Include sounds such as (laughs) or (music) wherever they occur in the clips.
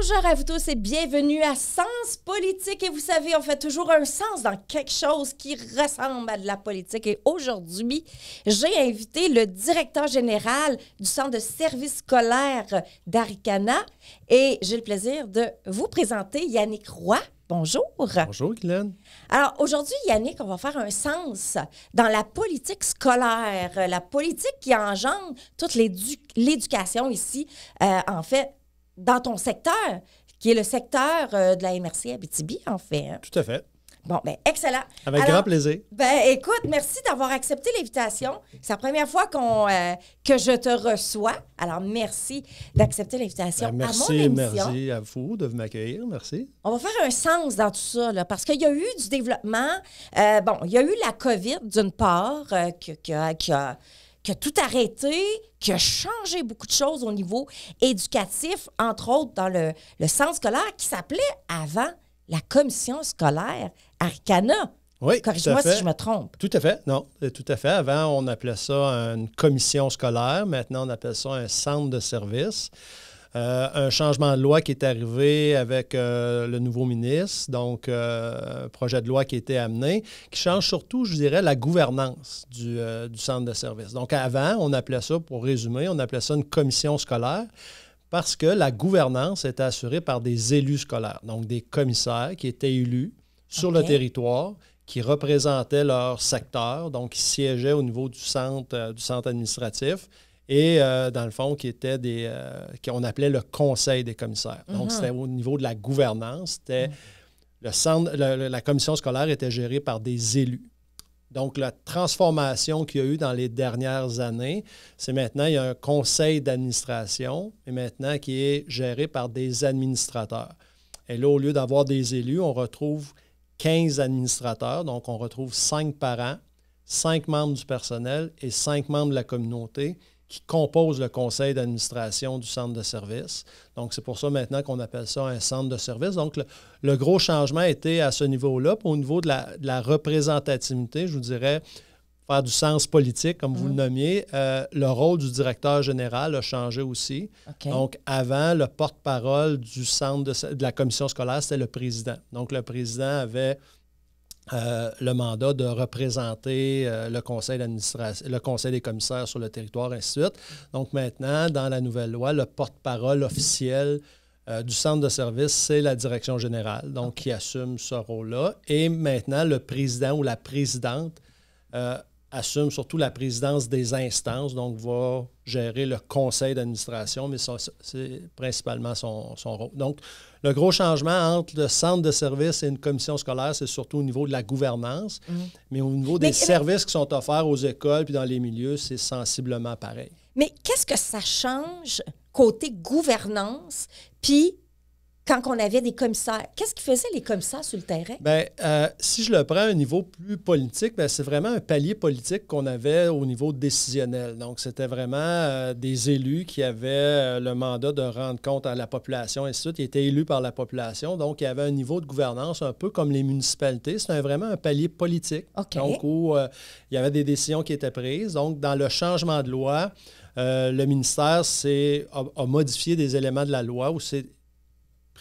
Bonjour à vous tous et bienvenue à Sens Politique. Et vous savez, on fait toujours un sens dans quelque chose qui ressemble à de la politique. Et aujourd'hui, j'ai invité le directeur général du Centre de services scolaires d'Aricana et j'ai le plaisir de vous présenter Yannick Roy. Bonjour. Bonjour, Glenn. Alors, aujourd'hui, Yannick, on va faire un sens dans la politique scolaire, la politique qui engendre toute l'éducation ici, euh, en fait, dans ton secteur, qui est le secteur euh, de la MRC Abitibi, en fait. Hein. Tout à fait. Bon, bien, excellent. Avec grand plaisir. Ben, écoute, merci d'avoir accepté l'invitation. C'est la première fois qu'on euh, que je te reçois. Alors, merci d'accepter l'invitation. merci, ben, à mon émission. merci à vous de m'accueillir. Merci. On va faire un sens dans tout ça, parce qu'il y a eu du développement. Euh, bon, il y a eu la COVID, d'une part, que qui, a, qui a tout arrêté, qui a changé beaucoup de choses au niveau éducatif, entre autres dans le, centre scolaire qui s'appelait avant la commission scolaire Arcana. Oui, Corrige-moi si je me trompe. Tout à fait. Non, tout à fait. Avant, on appelait ça une commission scolaire. Maintenant, on appelle ça un centre de service. Euh, un changement de loi qui est arrivé avec euh, le nouveau ministre, donc un euh, projet de loi qui était amené, qui change surtout, je dirais, la gouvernance du, centre de service. Donc avant, on appelait ça, pour résumer, on appelait ça une commission scolaire parce que la gouvernance était assurée par des élus scolaires, donc des commissaires qui étaient élus sur le territoire qui représentaient leur secteur, donc qui siégeaient au niveau du centre administratif et euh, dans le fond, qui était des euh, qu'on appelait le Conseil des commissaires. Donc, uh-huh. c'était au niveau de la gouvernance. C'était mm. le centre, la commission scolaire était gérée par des élus. Donc, la transformation qu'il y a eu dans les dernières années, c'est maintenant, il y a un conseil d'administration, et maintenant qui est géré par des administrateurs. Et là, au lieu d'avoir des élus, on retrouve 15 administrateurs, donc on retrouve cinq parents, cinq membres du personnel et cinq membres de la communauté qui compose le conseil d'administration du centre de service. Donc, c'est pour ça maintenant qu'on appelle ça un centre de service. Donc, le, gros changement était à ce niveau-là. Au niveau de la, représentativité, je vous dirais, faire du sens politique, comme vous mm. le nommiez, euh, le rôle du directeur général a changé aussi. Donc, avant, le porte-parole du centre de la commission scolaire, c'était le président. Donc, le président avait euh, le mandat de représenter euh, le conseil d'administration, le conseil des commissaires sur le territoire, ainsi de suite. Donc maintenant, dans la nouvelle loi, le porte-parole officiel euh, du centre de service, c'est la direction générale, donc qui assume ce rôle-là. Et maintenant, le président ou la présidente assume surtout la présidence des instances, donc va gérer le conseil d'administration, mais c'est principalement son, son, rôle. Donc, le gros changement entre le centre de service et une commission scolaire, c'est surtout au niveau de la gouvernance, mhm. mais au niveau des eh ben services qui sont offerts aux écoles puis dans les milieux, c'est sensiblement pareil. Mais qu'est-ce que ça change côté gouvernance puis quand on avait des commissaires. Qu'est-ce qui faisaient les commissaires sur le terrain? Bien, euh, si je le prends à un niveau plus politique, ben, c'est vraiment un palier politique qu'on avait au niveau décisionnel. Donc, c'était vraiment euh, des élus qui avaient euh, le mandat de rendre compte à la population, et ainsi suite. Ils étaient élus par la population. Donc, il y avait un niveau de gouvernance un peu comme les municipalités. C'était vraiment un palier politique. Donc, il y avait des décisions qui étaient prises. Donc, dans le changement de loi, le ministère a, a modifié des éléments de la loi ou c'est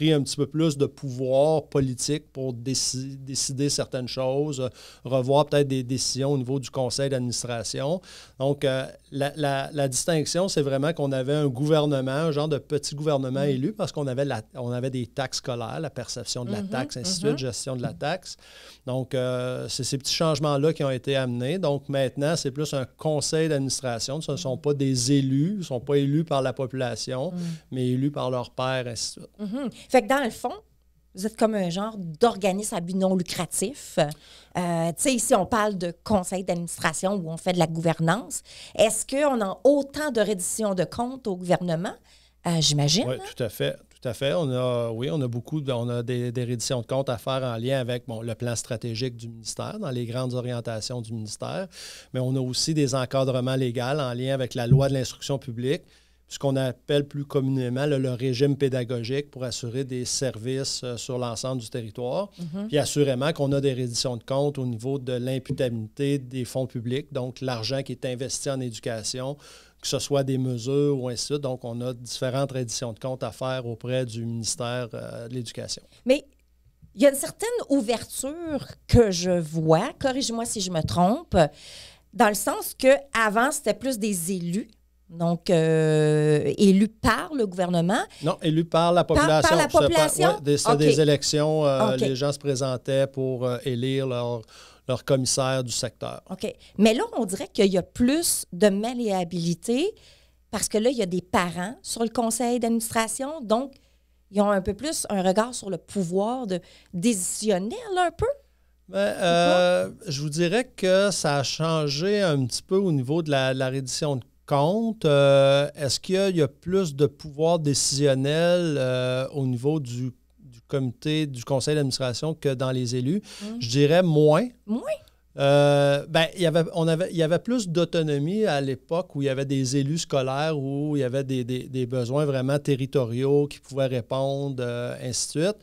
un petit peu plus de pouvoir politique pour décider certaines choses, euh, revoir peut-être des décisions au niveau du conseil d'administration. Donc, euh, la, distinction, c'est vraiment qu'on avait un gouvernement, un genre de petit gouvernement mm. élu parce qu'on avait, on avait des taxes scolaires, la perception de la mm-hmm, taxe, ainsi de mm-hmm. suite, gestion de la taxe. Donc, euh, c'est ces petits changements-là qui ont été amenés. Donc, maintenant, c'est plus un conseil d'administration. Ce ne sont pas des élus, ils ne sont pas élus par la population, mm. mais élus par leur père, ainsi de suite. Mm-hmm. Fait que dans le fond, vous êtes comme un genre d'organisme à but non lucratif. Euh, tu sais, ici, on parle de conseil d'administration où on fait de la gouvernance. Est-ce qu'on a autant de reddition de comptes au gouvernement? Euh, j'imagine. Oui, hein? tout à fait. Tout à fait. On a, oui, on a beaucoup, on a des, des réditions de comptes à faire en lien avec le plan stratégique du ministère, dans les grandes orientations du ministère, mais on a aussi des encadrements légaux en lien avec la loi de l'instruction publique, ce qu'on appelle plus communément le, régime pédagogique pour assurer des services euh, sur l'ensemble du territoire. Mhm. Puis assurément qu'on a des redditions de comptes au niveau de l'imputabilité des fonds publics, donc l'argent qui est investi en éducation, que ce soit des mesures ou ainsi de suite. Donc on a différentes redditions de comptes à faire auprès du ministère euh, de l'Éducation. Mais il y a une certaine ouverture que je vois, corrige-moi si je me trompe, dans le sens que avant c'était plus des élus donc, euh, élu par le gouvernement. Non, élu par la population. Par, la population? des élections. Euh, les gens se présentaient pour euh, élire leur, leur, commissaire du secteur. OK. Mais là, on dirait qu'il y a plus de malléabilité parce que là, il y a des parents sur le conseil d'administration. Donc, ils ont un peu plus un regard sur le pouvoir de décisionner un peu. Ben, je vous dirais que ça a changé un petit peu au niveau de la, la reddition de compte. Euh, est-ce qu'il y, a plus de pouvoir décisionnel euh, au niveau du, comité, du conseil d'administration que dans les élus? Mm. Je dirais moins. Moins? Euh, ben, il y avait, plus d'autonomie à l'époque où il y avait des élus scolaires, où il y avait des, des besoins vraiment territoriaux qui pouvaient répondre, ainsi de suite.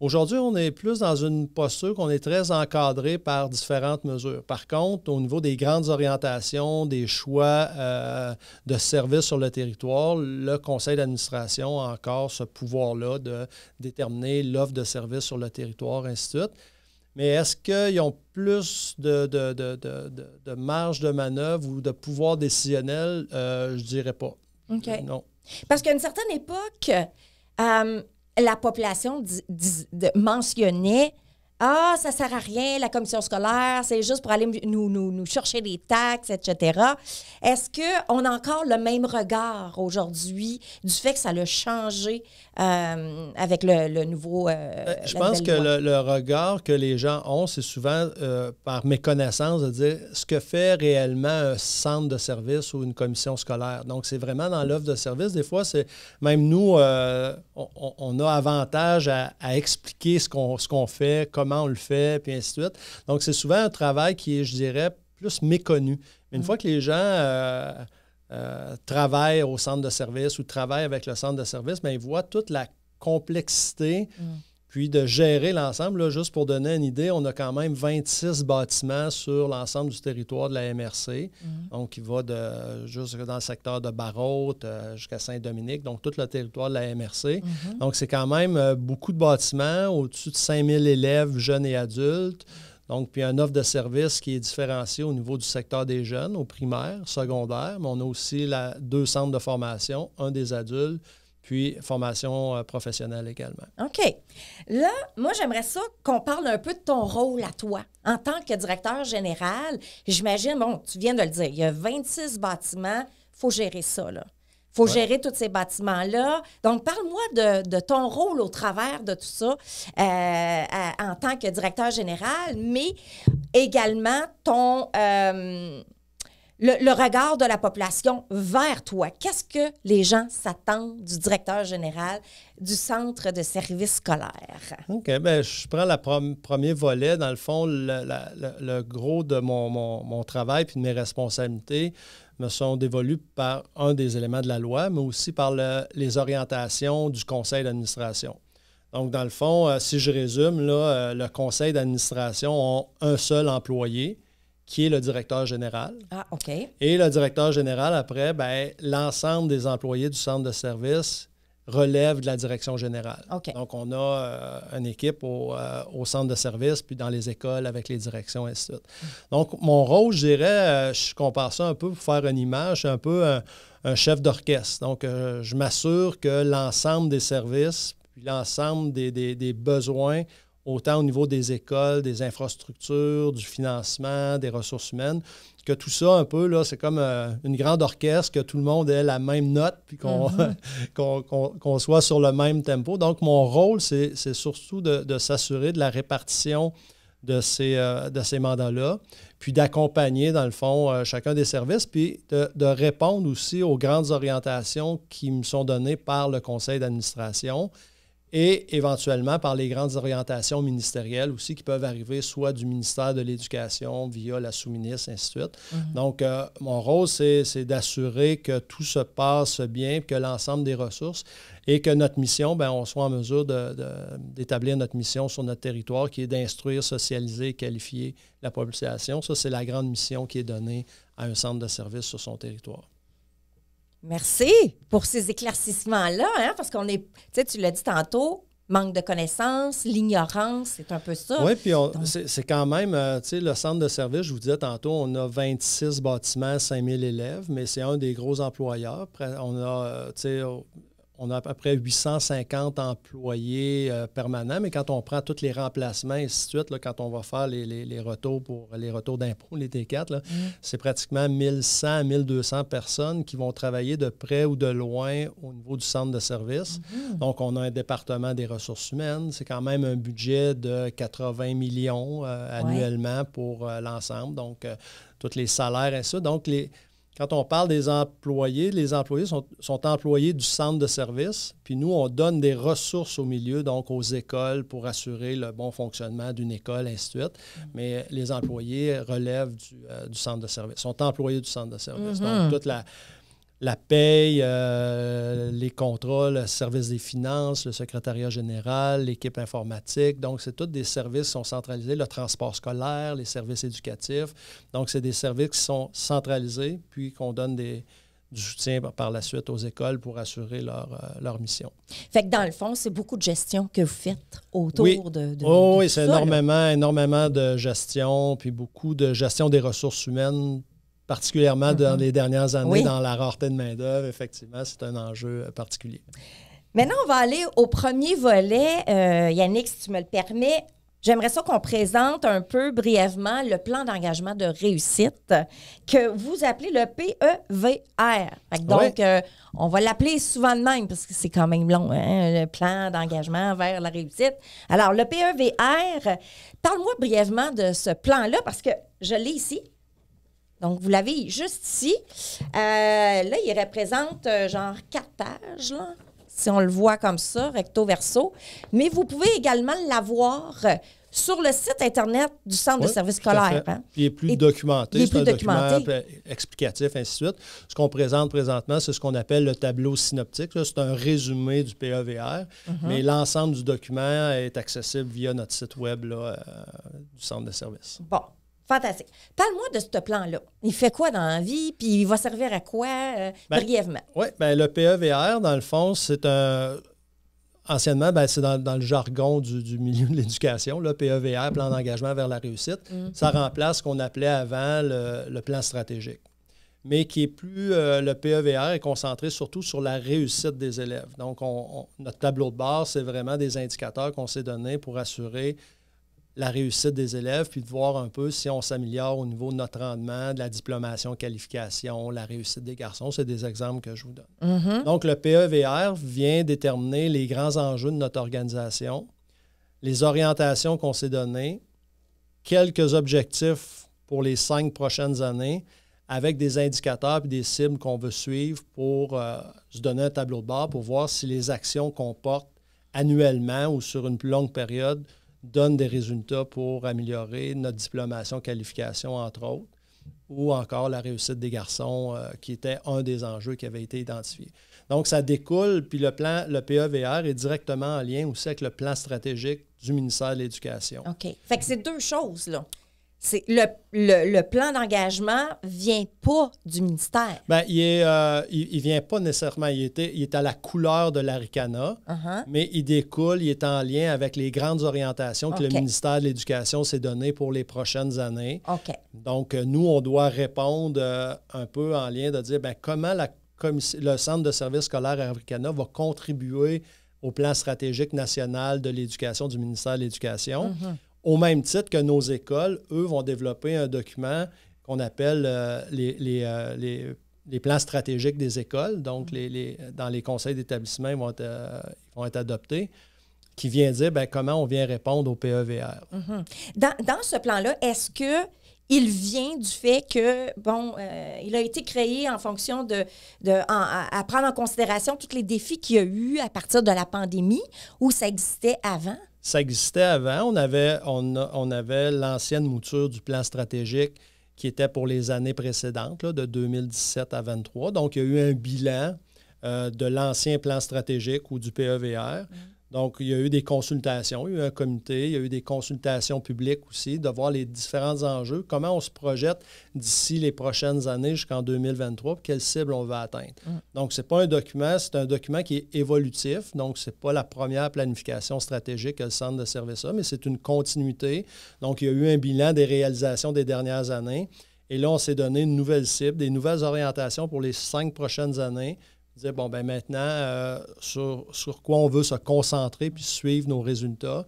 Aujourd'hui, on est plus dans une posture qu'on est très encadré par différentes mesures. Par contre, au niveau des grandes orientations, des choix euh, de services sur le territoire, le conseil d'administration a encore ce pouvoir-là de déterminer l'offre de services sur le territoire, ainsi de suite. Mais est-ce qu'ils ont plus de, marge de manœuvre ou de pouvoir décisionnel? Euh, je dirais pas. OK. Non. Parce qu'à une certaine époque, euh, la population mentionnait Ah, ça sert à rien, la commission scolaire, c'est juste pour aller nous, nous, nous chercher des taxes, etc. Est-ce qu'on a encore le même regard aujourd'hui du fait que ça a changé euh, avec le, nouveau. Euh, euh, je pense que le, regard que les gens ont, c'est souvent par méconnaissance de dire ce que fait réellement un centre de service ou une commission scolaire. Donc, c'est vraiment dans l'offre de service. Des fois, c'est même nous, on, a avantage à, expliquer ce qu'on qu'on fait, comment on le fait, puis ainsi de suite. Donc, c'est souvent un travail qui est, je dirais, plus méconnu. une mm. fois que les gens euh, travaille au centre de service ou travaille avec le centre de service, mais ben, il voit toute la complexité. Mm. Puis de gérer l'ensemble, juste pour donner une idée, on a quand même 26 bâtiments sur l'ensemble du territoire de la MRC. Mm. Donc, qui va de juste dans le secteur de Barrault euh, jusqu'à Saint-Dominique, donc tout le territoire de la MRC. Mm-hmm. Donc, c'est quand même euh, beaucoup de bâtiments, au-dessus de 5000 élèves, jeunes et adultes. Donc, puis un offre de service qui est différenciée au niveau du secteur des jeunes, au primaire, secondaire, mais on a aussi deux centres de formation, un des adultes, puis formation euh, professionnelle également. OK. Là, moi, j'aimerais ça qu'on parle un peu de ton rôle à toi. En tant que directeur général, j'imagine, bon, tu viens de le dire, il y a 26 bâtiments, il faut gérer ça, là faut gérer tous ces bâtiments-là. Donc, parle-moi de, ton rôle au travers de tout ça euh, en tant que directeur général, mais également ton, euh, le, regard de la population vers toi. Qu'est-ce que les gens s'attendent du directeur général du centre de services scolaires? OK, bien, je prends le premier volet. Dans le fond, le, gros de mon, travail puis de mes responsabilités, me sont dévolues par un des éléments de la loi, mais aussi par les orientations du conseil d'administration. Donc, dans le fond, euh, si je résume, là, euh, le conseil d'administration a un seul employé qui est le directeur général. Ah, OK. Et le directeur général, après, ben, l'ensemble des employés du centre de service relève de la direction générale. Donc, on a euh, une équipe euh, au, centre de service, puis dans les écoles avec les directions, et ainsi suite. Donc, mon rôle, je dirais, euh, je compare ça un peu pour faire une image, un peu un, chef d'orchestre. Donc, je m'assure que l'ensemble des services, puis l'ensemble des, des besoins autant au niveau des écoles, des infrastructures, du financement, des ressources humaines, que tout ça, un peu, là, c'est comme euh, une grande orchestre, que tout le monde ait la même note, puis qu'on mhm. (laughs) soit sur le même tempo. Donc, mon rôle, c'est surtout de, s'assurer de la répartition de ces, euh, de ces mandats-là, puis d'accompagner, dans le fond, euh, chacun des services, puis de, répondre aussi aux grandes orientations qui me sont données par le conseil d'administration et éventuellement par les grandes orientations ministérielles aussi qui peuvent arriver soit du ministère de l'Éducation via la sous-ministre, ainsi de suite. Mhm. Donc, euh, mon rôle, c'est d'assurer que tout se passe bien, que l'ensemble des ressources et que notre mission, ben, on soit en mesure d'établir notre mission sur notre territoire qui est d'instruire, socialiser, qualifier la population. Ça, c'est la grande mission qui est donnée à un centre de service sur son territoire. Merci pour ces éclaircissements-là, hein, parce qu'on est, tu sais, tu l'as dit tantôt, manque de connaissances, l'ignorance, c'est un peu ça. Oui, puis c'est quand même, euh, tu sais, le centre de service, je vous disais tantôt, on a 26 bâtiments, 5000 élèves, mais c'est un des gros employeurs. On a, euh, tu sais, on a à peu près 850 employés euh, permanents, mais quand on prend tous les remplacements et ainsi de suite, quand on va faire les, retours pour les retours d'impôts, les T4, mm. c'est pratiquement 1100 1200 personnes qui vont travailler de près ou de loin au niveau du centre de service. Mm-hmm. Donc, on a un département des ressources humaines. C'est quand même un budget de 80 millions euh, annuellement pour euh, l'ensemble. Donc, tous les salaires et ça. Donc, les, quand on parle des employés, les employés sont, employés du centre de service, puis nous, on donne des ressources au milieu, donc aux écoles, pour assurer le bon fonctionnement d'une école, ainsi de suite. Mm. Mais les employés relèvent euh, du, centre de service, sont employés du centre de service. Mm-hmm. Donc, toute la, la paye, euh, les contrôles, le service des finances, le secrétariat général, l'équipe informatique. Donc, c'est tous des services qui sont centralisés, le transport scolaire, les services éducatifs. Donc, c'est des services qui sont centralisés, puis qu'on donne des, du soutien par la suite aux écoles pour assurer leur, euh, leur mission. Fait que dans le fond, c'est beaucoup de gestion que vous faites autour de, de, oh, Oui, c'est énormément, énormément de gestion, puis beaucoup de gestion des ressources humaines particulièrement dans mm-hmm. les dernières années, dans la rareté de main-d'œuvre. Effectivement, c'est un enjeu euh, particulier. Maintenant, on va aller au premier volet. Euh, Yannick, si tu me le permets, j'aimerais ça qu'on présente un peu brièvement le plan d'engagement de réussite que vous appelez le PEVR. Donc, euh, on va l'appeler souvent de même parce que c'est quand même long, hein, le plan d'engagement vers la réussite. Alors, le PEVR, parle-moi brièvement de ce plan-là parce que je l'ai ici. Donc, vous l'avez juste ici. Euh, là, il représente euh, genre quatre pages, là, si on le voit comme ça, recto-verso. Mais vous pouvez également l'avoir euh, sur le site Internet du Centre de services scolaires. Hein? Il est plus documenté. Il plus explicatif, ainsi de suite. Ce qu'on présente présentement, c'est ce qu'on appelle le tableau synoptique. C'est un résumé du PEVR, mhm. mais l'ensemble du document est accessible via notre site Web du Centre de services. Bon. Fantastique. Parle-moi de ce plan-là. Il fait quoi dans la vie? Puis il va servir à quoi euh, ben, brièvement? Oui, bien, le PEVR, dans le fond, c'est un. Anciennement, ben, c'est dans, le jargon du, milieu de l'éducation, le PEVR, plan d'engagement vers la réussite. Mm. Ça remplace ce qu'on appelait avant le, plan stratégique. Mais qui est plus. Euh, le PEVR est concentré surtout sur la réussite des élèves. Donc, on, notre tableau de bord, c'est vraiment des indicateurs qu'on s'est donnés pour assurer la réussite des élèves, puis de voir un peu si on s'améliore au niveau de notre rendement, de la diplomation, qualification, la réussite des garçons. C'est des exemples que je vous donne. Mm-hmm. Donc, le PEVR vient déterminer les grands enjeux de notre organisation, les orientations qu'on s'est données, quelques objectifs pour les cinq prochaines années, avec des indicateurs et des cibles qu'on veut suivre pour euh, se donner un tableau de bord pour voir si les actions qu'on porte annuellement ou sur une plus longue période donne des résultats pour améliorer notre diplomation, qualification, entre autres, ou encore la réussite des garçons, euh, qui était un des enjeux qui avait été identifié. Donc, ça découle, puis le plan, le PEVR est directement en lien aussi avec le plan stratégique du ministère de l'Éducation. OK. Fait que c'est deux choses, là le, plan d'engagement vient pas du ministère. Bien, il, est, euh, vient pas nécessairement. Il, il est à la couleur de l'ARICANA, uh-huh. mais il découle, il est en lien avec les grandes orientations que le ministère de l'Éducation s'est donné pour les prochaines années. Donc, euh, nous, on doit répondre euh, un peu en lien de dire ben, comment la, le Centre de services scolaires ARICANA va contribuer au plan stratégique national de l'éducation du ministère de l'Éducation. Mm-hmm. Au même titre que nos écoles, eux vont développer un document qu'on appelle euh, les, euh, les, les, plans stratégiques des écoles. Donc, mm. les, dans les conseils d'établissement, ils, vont être, euh, vont être adoptés qui vient dire ben, comment on vient répondre au PEVR. Mm-hmm. dans, dans, ce plan-là, est-ce que il vient du fait que, bon, euh, il a été créé en fonction de, à, prendre en considération tous les défis qu'il y a eu à partir de la pandémie ou ça existait avant? Ça existait avant. On avait, on, avait l'ancienne mouture du plan stratégique qui était pour les années précédentes, de 2017 à 2023. Donc, il y a eu un bilan euh, de l'ancien plan stratégique ou du PEVR. Mm. Donc, il y a eu des consultations, il y a eu un comité, il y a eu des consultations publiques aussi, de voir les différents enjeux, comment on se projette d'ici les prochaines années jusqu'en 2023, quelles cibles on va atteindre. Mm. Donc, ce n'est pas un document, c'est un document qui est évolutif. Donc, ce n'est pas la première planification stratégique que le Centre de service a, mais c'est une continuité. Donc, il y a eu un bilan des réalisations des dernières années. Et là, on s'est donné une nouvelle cible, des nouvelles orientations pour les cinq prochaines années dire, bon, ben maintenant, euh, sur, quoi on veut se concentrer puis suivre nos résultats.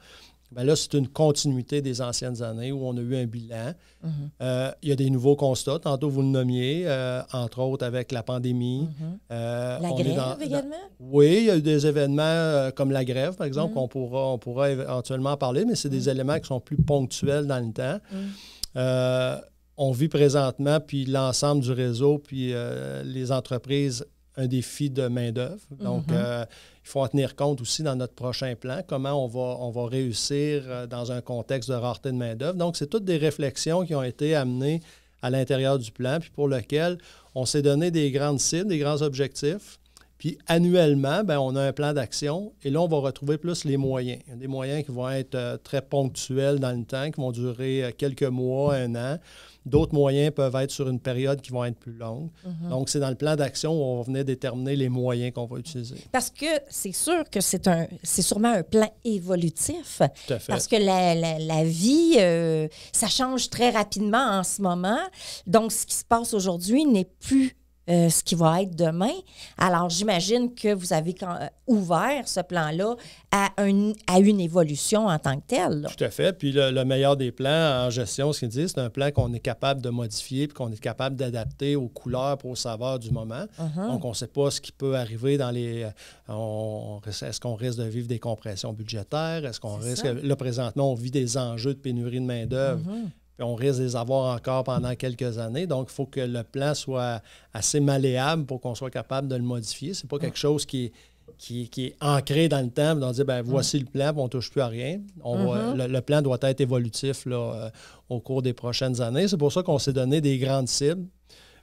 Ben là, c'est une continuité des anciennes années où on a eu un bilan. Mm-hmm. Euh, il y a des nouveaux constats. Tantôt, vous le nommiez, euh, entre autres avec la pandémie. Mm-hmm. la grève également? oui, il y a eu des événements comme la grève, par exemple, qu'on mm-hmm. pourra, on pourra éventuellement parler, mais c'est des éléments qui sont plus ponctuels dans le temps. on vit présentement, puis l'ensemble du réseau, puis les entreprises un défi de main-d'œuvre. Mhm. Donc, euh, il faut en tenir compte aussi dans notre prochain plan, comment on va, on va réussir euh, dans un contexte de rareté de main-d'œuvre. Donc, c'est toutes des réflexions qui ont été amenées à l'intérieur du plan, puis pour lequel on s'est donné des grandes cibles, des grands objectifs. Puis annuellement, ben, on a un plan d'action et là, on va retrouver plus les moyens. Des moyens qui vont être euh, très ponctuels dans le temps, qui vont durer quelques mois, un an. D'autres moyens peuvent être sur une période qui vont être plus longue. Mhm. Donc, c'est dans le plan d'action où on venait déterminer les moyens qu'on va utiliser. Parce que c'est sûr que c'est un, c'est sûrement un plan évolutif. Tout à fait. Parce que la, vie, euh, ça change très rapidement en ce moment. Donc, ce qui se passe aujourd'hui n'est plus euh, ce qui va être demain. Alors, j'imagine que vous avez euh, ouvert ce plan-là à, une évolution en tant que telle. Tout à fait. Puis le, meilleur des plans en gestion, ce qu'ils disent, c'est un plan qu'on est capable de modifier puis qu'on est capable d'adapter aux couleurs pour aux saveurs du moment. Uh-huh. Donc, on ne sait pas ce qui peut arriver dans les. Euh, est-ce qu'on risque de vivre des compressions budgétaires? Est-ce qu'on risque. le Là, présentement, on vit des enjeux de pénurie de main-d'œuvre. Uh-huh on risque de les avoir encore pendant quelques années. Donc, il faut que le plan soit assez malléable pour qu'on soit capable de le modifier. C'est pas mm. quelque chose qui est ancré dans le temps, on dire ben, voici mm. le plan, on ne touche plus à rien. Mm-hmm. le, plan doit être évolutif euh, au cours des prochaines années. C'est pour ça qu'on s'est donné des grandes cibles,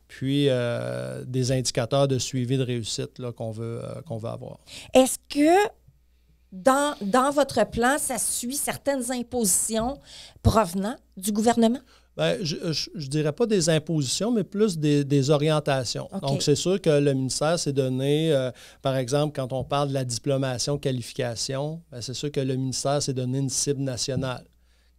puis euh, des indicateurs de suivi de réussite qu'on veut, euh, qu'on veut avoir. Est-ce que dans, votre plan, ça suit certaines impositions provenant du gouvernement? Ben, je ne dirais pas des impositions, mais plus des, orientations. Donc, c'est sûr que le ministère s'est donné, euh, par exemple, quand on parle de la diplomation qualification, ben, c'est sûr que le ministère s'est donné une cible nationale.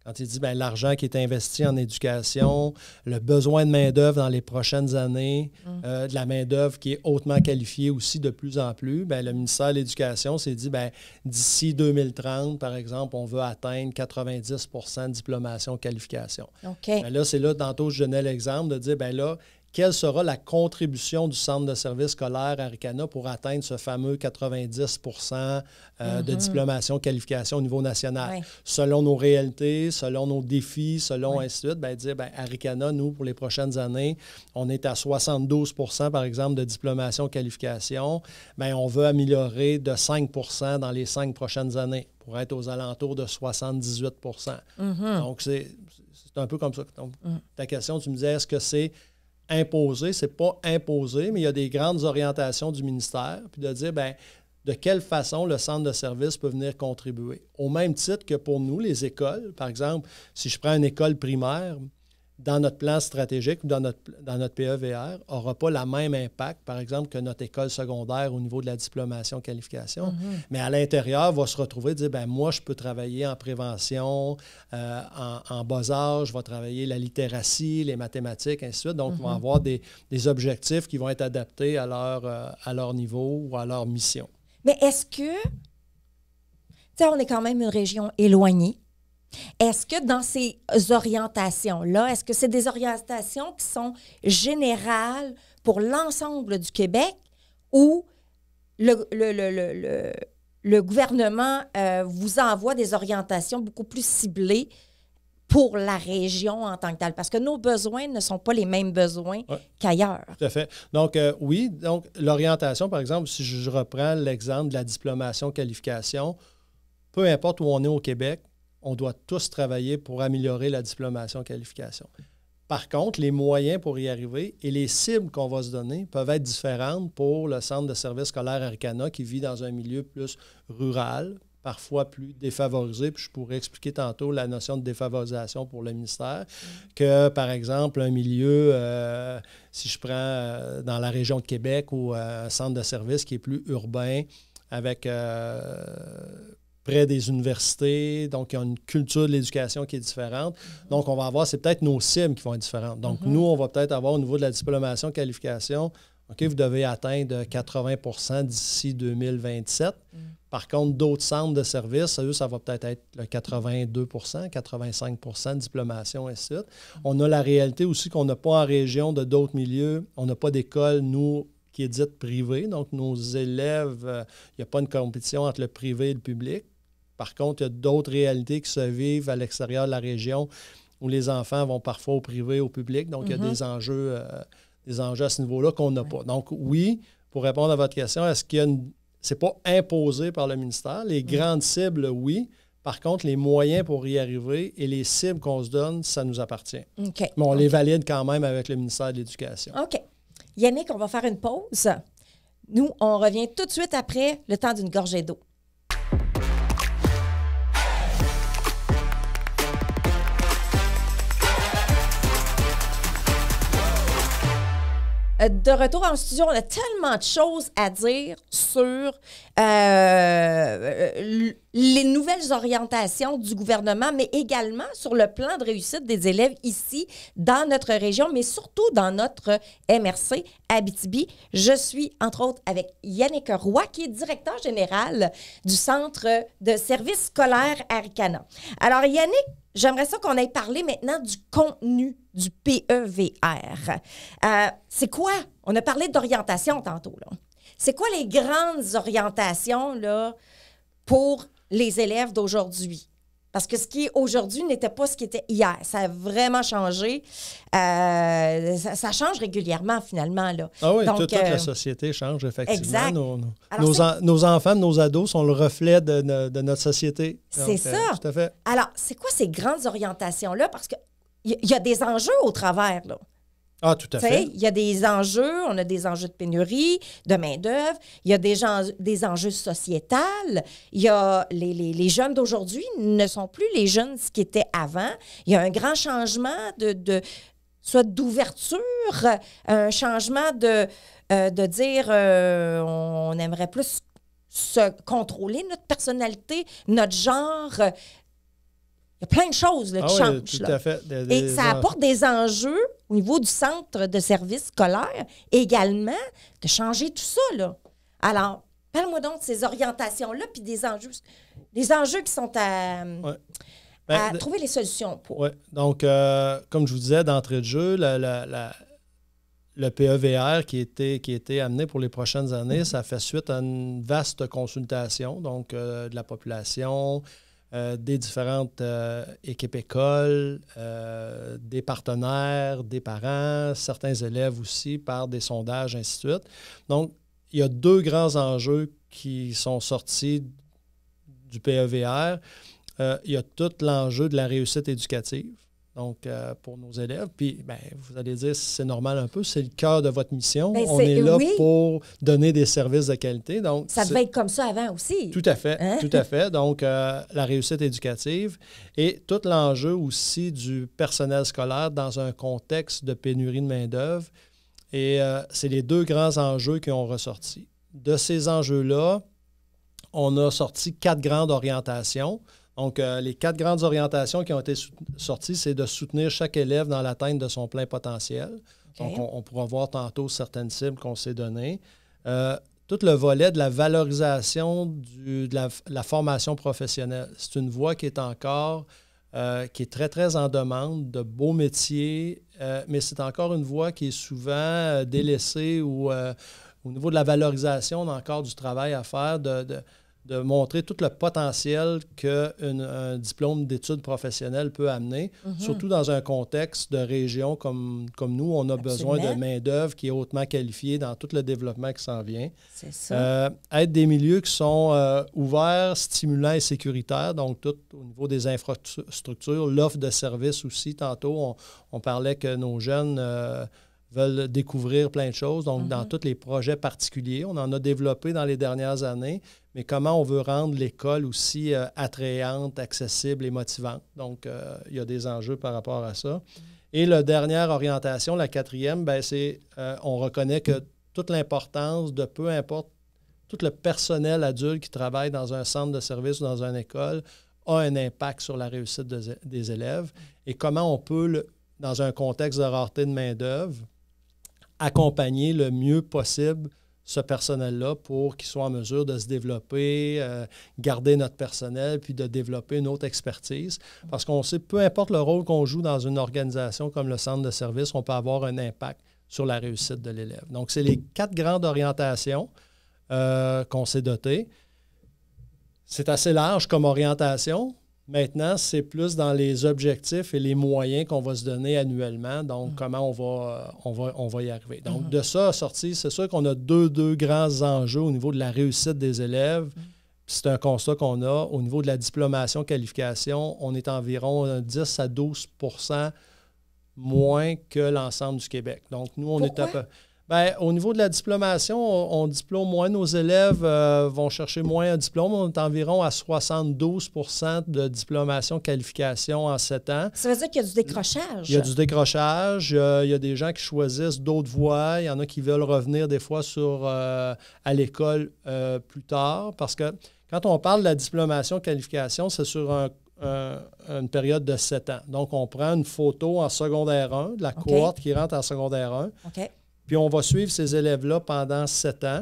Quand il dit ben, l'argent qui est investi en éducation, le besoin de main-d'œuvre dans les prochaines années, mm. euh, de la main-d'œuvre qui est hautement qualifiée aussi de plus en plus, ben, le ministère de l'Éducation s'est dit ben, d'ici 2030, par exemple, on veut atteindre 90 de diplomation-qualification. ok ben, là, c'est là, tantôt, je donnais l'exemple de dire ben là, quelle sera la contribution du centre de service scolaire à pour atteindre ce fameux 90 euh, de mm-hmm. diplomation, qualification au niveau national. Selon nos réalités, selon nos défis, selon ainsi de suite, ben, dire ben, nous, pour les prochaines années, on est à 72 par exemple de diplomation, qualification. mais ben, on veut améliorer de 5 dans les cinq prochaines années pour être aux alentours de 78 mm-hmm. Donc, c'est un peu comme ça. Mm. Ta question, tu me disais, est-ce que c'est imposer, c'est pas imposer, mais il y a des grandes orientations du ministère, puis de dire, ben de quelle façon le centre de service peut venir contribuer. Au même titre que pour nous, les écoles, par exemple, si je prends une école primaire, dans notre plan stratégique ou dans notre, dans notre PEVR n'aura pas la même impact, par exemple, que notre école secondaire au niveau de la diplomation qualification. Mm-hmm. Mais à l'intérieur, va se retrouver de dire, ben moi, je peux travailler en prévention, euh, en, bas âge, je vais travailler la littératie, les mathématiques, ainsi de suite. Donc, on va mm-hmm. avoir des, des, objectifs qui vont être adaptés à leur, euh, à leur niveau ou à leur mission. Mais est-ce que, tu sais, on est quand même une région éloignée est-ce que dans ces orientations-là, est-ce que c'est des orientations qui sont générales pour l'ensemble du Québec ou le, gouvernement euh, vous envoie des orientations beaucoup plus ciblées pour la région en tant que telle, parce que nos besoins ne sont pas les mêmes besoins qu'ailleurs. Tout à fait. Donc, euh, oui, donc l'orientation, par exemple, si je reprends l'exemple de la diplomation qualification, peu importe où on est au Québec, on doit tous travailler pour améliorer la diplomation-qualification. Par contre, les moyens pour y arriver et les cibles qu'on va se donner peuvent être différentes pour le centre de service scolaire Arcana qui vit dans un milieu plus rural, parfois plus défavorisé, puis je pourrais expliquer tantôt la notion de défavorisation pour le ministère, que par exemple un milieu, euh, si je prends euh, dans la région de Québec ou euh, un centre de service qui est plus urbain, avec près des universités, donc il y a une culture de l'éducation qui est différente. Mm-hmm. Donc, on va avoir, c'est peut-être nos cibles qui vont être différentes. Donc, mm-hmm. nous, on va peut-être avoir au niveau de la diplomation, qualification, OK, vous devez atteindre 80 d'ici 2027. Mm. Par contre, d'autres centres de services, ça va peut-être être le 82 85 diplomation, et ainsi mm. On a la réalité aussi qu'on n'a pas en région de d'autres milieux. On n'a pas d'école, nous, qui est dite privée. Donc, nos élèves, il euh, n'y a pas une compétition entre le privé et le public. Par contre, il y a d'autres réalités qui se vivent à l'extérieur de la région où les enfants vont parfois au privé, au public. Donc, il y a mm-hmm. des enjeux, euh, des enjeux à ce niveau-là qu'on n'a pas. Donc, oui, pour répondre à votre question, est-ce qu'il y a une. C'est pas imposé par le ministère. Les mm. grandes cibles, oui. Par contre, les moyens pour y arriver et les cibles qu'on se donne, ça nous appartient. Mais on les valide quand même avec le ministère de l'Éducation. OK. Yannick, on va faire une pause. Nous, on revient tout de suite après le temps d'une gorgée d'eau. Euh, de retour en studio, on a tellement de choses à dire sur euh, euh, les nouvelles orientations du gouvernement, mais également sur le plan de réussite des élèves ici dans notre région, mais surtout dans notre MRC Abitibi. Je suis entre autres avec Yannick Roy, qui est directeur général du Centre de services scolaires Aricana. Alors Yannick, J'aimerais ça qu'on aille parler maintenant du contenu du PEVR. Euh, c'est quoi? On a parlé d'orientation tantôt. C'est quoi les grandes orientations là, pour les élèves d'aujourd'hui? Parce que ce qui aujourd'hui n'était pas ce qui était hier. Ça a vraiment changé. Euh, ça, change régulièrement, finalement. Là. Ah oui, toute, la euh, société change, effectivement. Exact. Nos, enfants, nos ados sont le reflet de, notre société. C'est euh, ça. tout à fait. Alors, c'est quoi ces grandes orientations-là? Parce qu'il y, y, a des enjeux au travers. Là. Ah, tout à fait. Il y a des enjeux, on a des enjeux de pénurie, de main-d'œuvre, il y a des, enjeux sociétals, il y a les, jeunes d'aujourd'hui ne sont plus les jeunes ce qui étaient avant. Il y a un grand changement de, de soit d'ouverture, un changement de, euh, de dire euh, on aimerait plus se contrôler notre personnalité, notre genre, il y a plein de choses là, qui ah changent. et ça apporte des enjeux au niveau du centre de service scolaire également de changer tout ça. Alors, parle-moi donc de ces orientations-là, puis des enjeux, enjeux qui sont à, ben, trouver les solutions pour. Oui, donc, euh, comme je vous disais d'entrée de jeu, le PEVR qui était, qui était amené pour les prochaines années, mm-hmm. ça fait suite à une vaste consultation, donc euh, de la population, euh, des différentes euh, équipes écoles, euh, des partenaires, des parents, certains élèves aussi par des sondages, ainsi de suite. Donc, il y a deux grands enjeux qui sont sortis du PEVR. il y a tout l'enjeu de la réussite éducative. Donc, euh, pour nos élèves. Puis, ben, vous allez dire, c'est normal un peu, c'est le cœur de votre mission. Ben, on est, là pour donner des services de qualité. Donc, ça devait être comme ça avant aussi. Tout à fait, hein? tout à fait. Donc, euh, la réussite éducative et tout l'enjeu aussi du personnel scolaire dans un contexte de pénurie de main-d'œuvre. Et euh, c'est les deux grands enjeux qui ont ressorti. De ces enjeux-là, on a sorti quatre grandes orientations. Donc, euh, les quatre grandes orientations qui ont été sorties, c'est de soutenir chaque élève dans l'atteinte de son plein potentiel. Donc, on, pourra voir tantôt certaines cibles qu'on s'est données. Euh, tout le volet de la valorisation de la, formation professionnelle. C'est une voie qui est encore, euh, qui est très, très en demande de beaux métiers, mais c'est encore une voie qui est souvent délaissée ou au niveau de la valorisation, encore du travail à faire de de montrer tout le potentiel qu'un diplôme d'études professionnelles peut amener, mhm. surtout dans un contexte de région comme, comme nous. On a besoin de main-d'œuvre qui est hautement qualifiée dans tout le développement qui s'en vient. C'est ça. Euh, être des milieux qui sont euh, ouverts, stimulants et sécuritaires, donc tout au niveau des infrastructures, l'offre de services aussi. Tantôt, on, parlait que nos jeunes. Euh, veulent découvrir plein de choses. Donc, dans mhm. tous les projets particuliers, on en a développé dans les dernières années, mais comment on veut rendre l'école aussi euh, attrayante, accessible et motivante. Donc, euh, il y a des enjeux par rapport à ça. Et la dernière orientation, la quatrième, ben, c'est euh, on reconnaît que toute l'importance de peu importe tout le personnel adulte qui travaille dans un centre de service ou dans une école a un impact sur la réussite des élèves et comment on peut, le, dans un contexte de rareté de main-d'œuvre, accompagner le mieux possible ce personnel-là pour qu'il soit en mesure de se développer, euh, garder notre personnel, puis de développer une autre expertise. Parce qu'on sait, peu importe le rôle qu'on joue dans une organisation comme le centre de service, on peut avoir un impact sur la réussite de l'élève. Donc, c'est les quatre grandes orientations euh, qu'on s'est dotées. C'est assez large comme orientation, Maintenant, c'est plus dans les objectifs et les moyens qu'on va se donner annuellement, donc mm. comment on va, on, va, on va y arriver. Donc, mm-hmm. de ça à sortir, c'est sûr qu'on a deux, deux grands enjeux au niveau de la réussite des élèves. Mm. C'est un constat qu'on a. Au niveau de la diplomation, qualification, on est environ 10 à 12 moins que l'ensemble du Québec. Donc, nous, on est à peu... Ben, au niveau de la diplomation, on, diplôme moins. Nos élèves euh, vont chercher moins un diplôme. On est environ à 72 de diplomation qualification en sept ans. Ça veut dire qu'il y a du décrochage. Il y a du décrochage. il y a des gens qui choisissent d'autres voies. Il y en a qui veulent revenir des fois sur, euh, à l'école euh, plus tard. Parce que quand on parle de la diplomation qualification, c'est sur une période de sept ans. Donc, on prend une photo en secondaire 1, de la cohorte qui rentre en secondaire 1. OK puis on va suivre ces élèves-là pendant sept ans.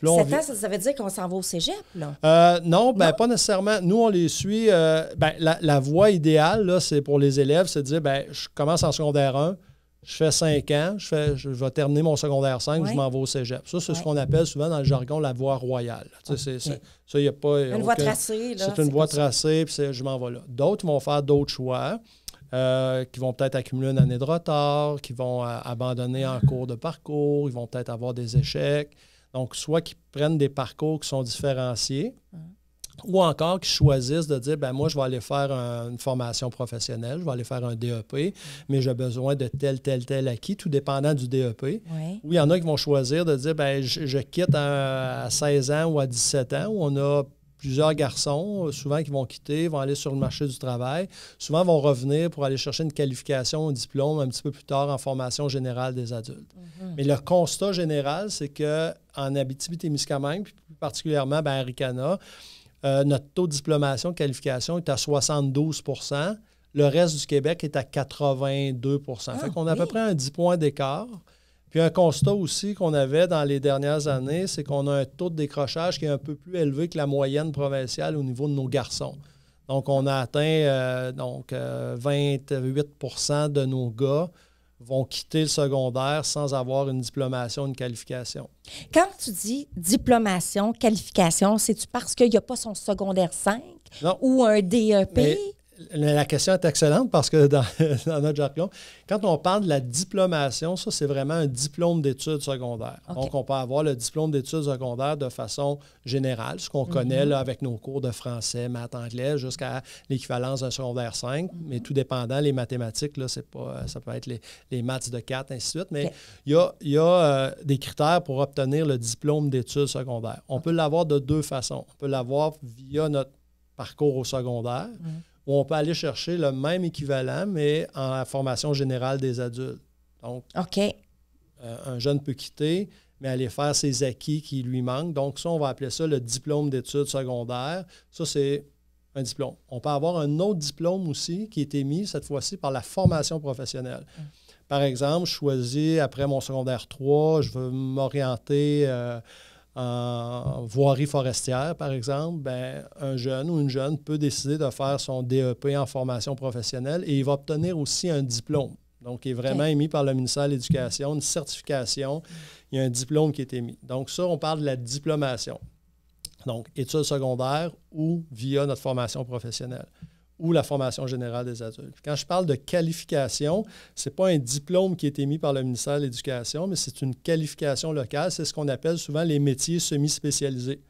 Sept ans, ça, veut dire qu'on s'en va au cégep, là? Euh, non, bien, pas nécessairement. Nous, on les suit. Euh, ben, la, voie idéale, là, c'est pour les élèves, c'est de dire, ben, je commence en secondaire 1, je fais cinq ans, je, vais terminer mon secondaire 5, je m'en vais au cégep. Ça, c'est ce qu'on appelle souvent dans le jargon la voie royale. Ça, C'est, a pas, une voie tracée. Là, c'est une voie tracée, puis je m'en vais là. D'autres vont faire d'autres choix. Euh, qui vont peut-être accumuler une année de retard, qui vont euh, abandonner en cours de parcours, ils vont peut-être avoir des échecs. Donc, soit qu'ils prennent des parcours qui sont différenciés, ou encore qu'ils choisissent de dire, ben moi, je vais aller faire une formation professionnelle, je vais aller faire un DEP, mais j'ai besoin de tel, tel, tel acquis, tout dépendant du DEP. Oui. Ou il y en a qui vont choisir de dire, ben je, quitte à, à, 16 ans ou à 17 ans, où on a plusieurs garçons, euh, souvent qui vont quitter, vont aller sur le marché du travail, souvent vont revenir pour aller chercher une qualification, un diplôme un petit peu plus tard en formation générale des adultes. Mhm. Mais le constat général, c'est qu'en en Abitibi-Témiscamingue, puis particulièrement à Ricana, euh, notre taux de diplomation, qualification est à 72 le reste du Québec est à 82 ah, Fait qu'on a à peu près un 10 points d'écart. Puis un constat aussi qu'on avait dans les dernières années, c'est qu'on a un taux de décrochage qui est un peu plus élevé que la moyenne provinciale au niveau de nos garçons. Donc, on a atteint euh, donc, 28 euh, de nos gars vont quitter le secondaire sans avoir une diplomation, une qualification. Quand tu dis diplomation, qualification, c'est-tu parce qu'il n'y a pas son secondaire 5 ou un DEP? La question est excellente parce que (laughs) dans, notre jargon, quand on parle de la diplomation, ça, c'est vraiment un diplôme d'études secondaires. Donc, on peut avoir le diplôme d'études secondaires de façon générale, ce qu'on mhm. connaît avec nos cours de français, maths, anglais, jusqu'à l'équivalence d'un secondaire 5. Mhm. Mais tout dépendant, les mathématiques, là, pas, ça peut être les, maths de 4, ainsi de suite. Mais il y a, euh, des critères pour obtenir le diplôme d'études secondaires. On peut l'avoir de deux façons. On peut l'avoir via notre parcours au secondaire. Mhm où on peut aller chercher le même équivalent, mais en formation générale des adultes. Donc, euh, un jeune peut quitter, mais aller faire ses acquis qui lui manquent. Donc, ça, on va appeler ça le diplôme d'études secondaires. Ça, c'est un diplôme. On peut avoir un autre diplôme aussi qui est émis, cette fois-ci, par la formation professionnelle. Mm. Par exemple, je choisis, après mon secondaire 3, je veux m'orienter. Euh, en voirie forestière, par exemple, ben, un jeune ou une jeune peut décider de faire son DEP en formation professionnelle et il va obtenir aussi un diplôme. Donc, il est vraiment émis par le ministère de l'Éducation, une certification, il y a un diplôme qui est émis. Donc, ça, on parle de la diplomation. Donc, études secondaires ou via notre formation professionnelle ou la formation générale des adultes. Quand je parle de qualification, ce n'est pas un diplôme qui est émis par le ministère de l'Éducation, mais c'est une qualification locale. C'est ce qu'on appelle souvent les métiers semi-spécialisés.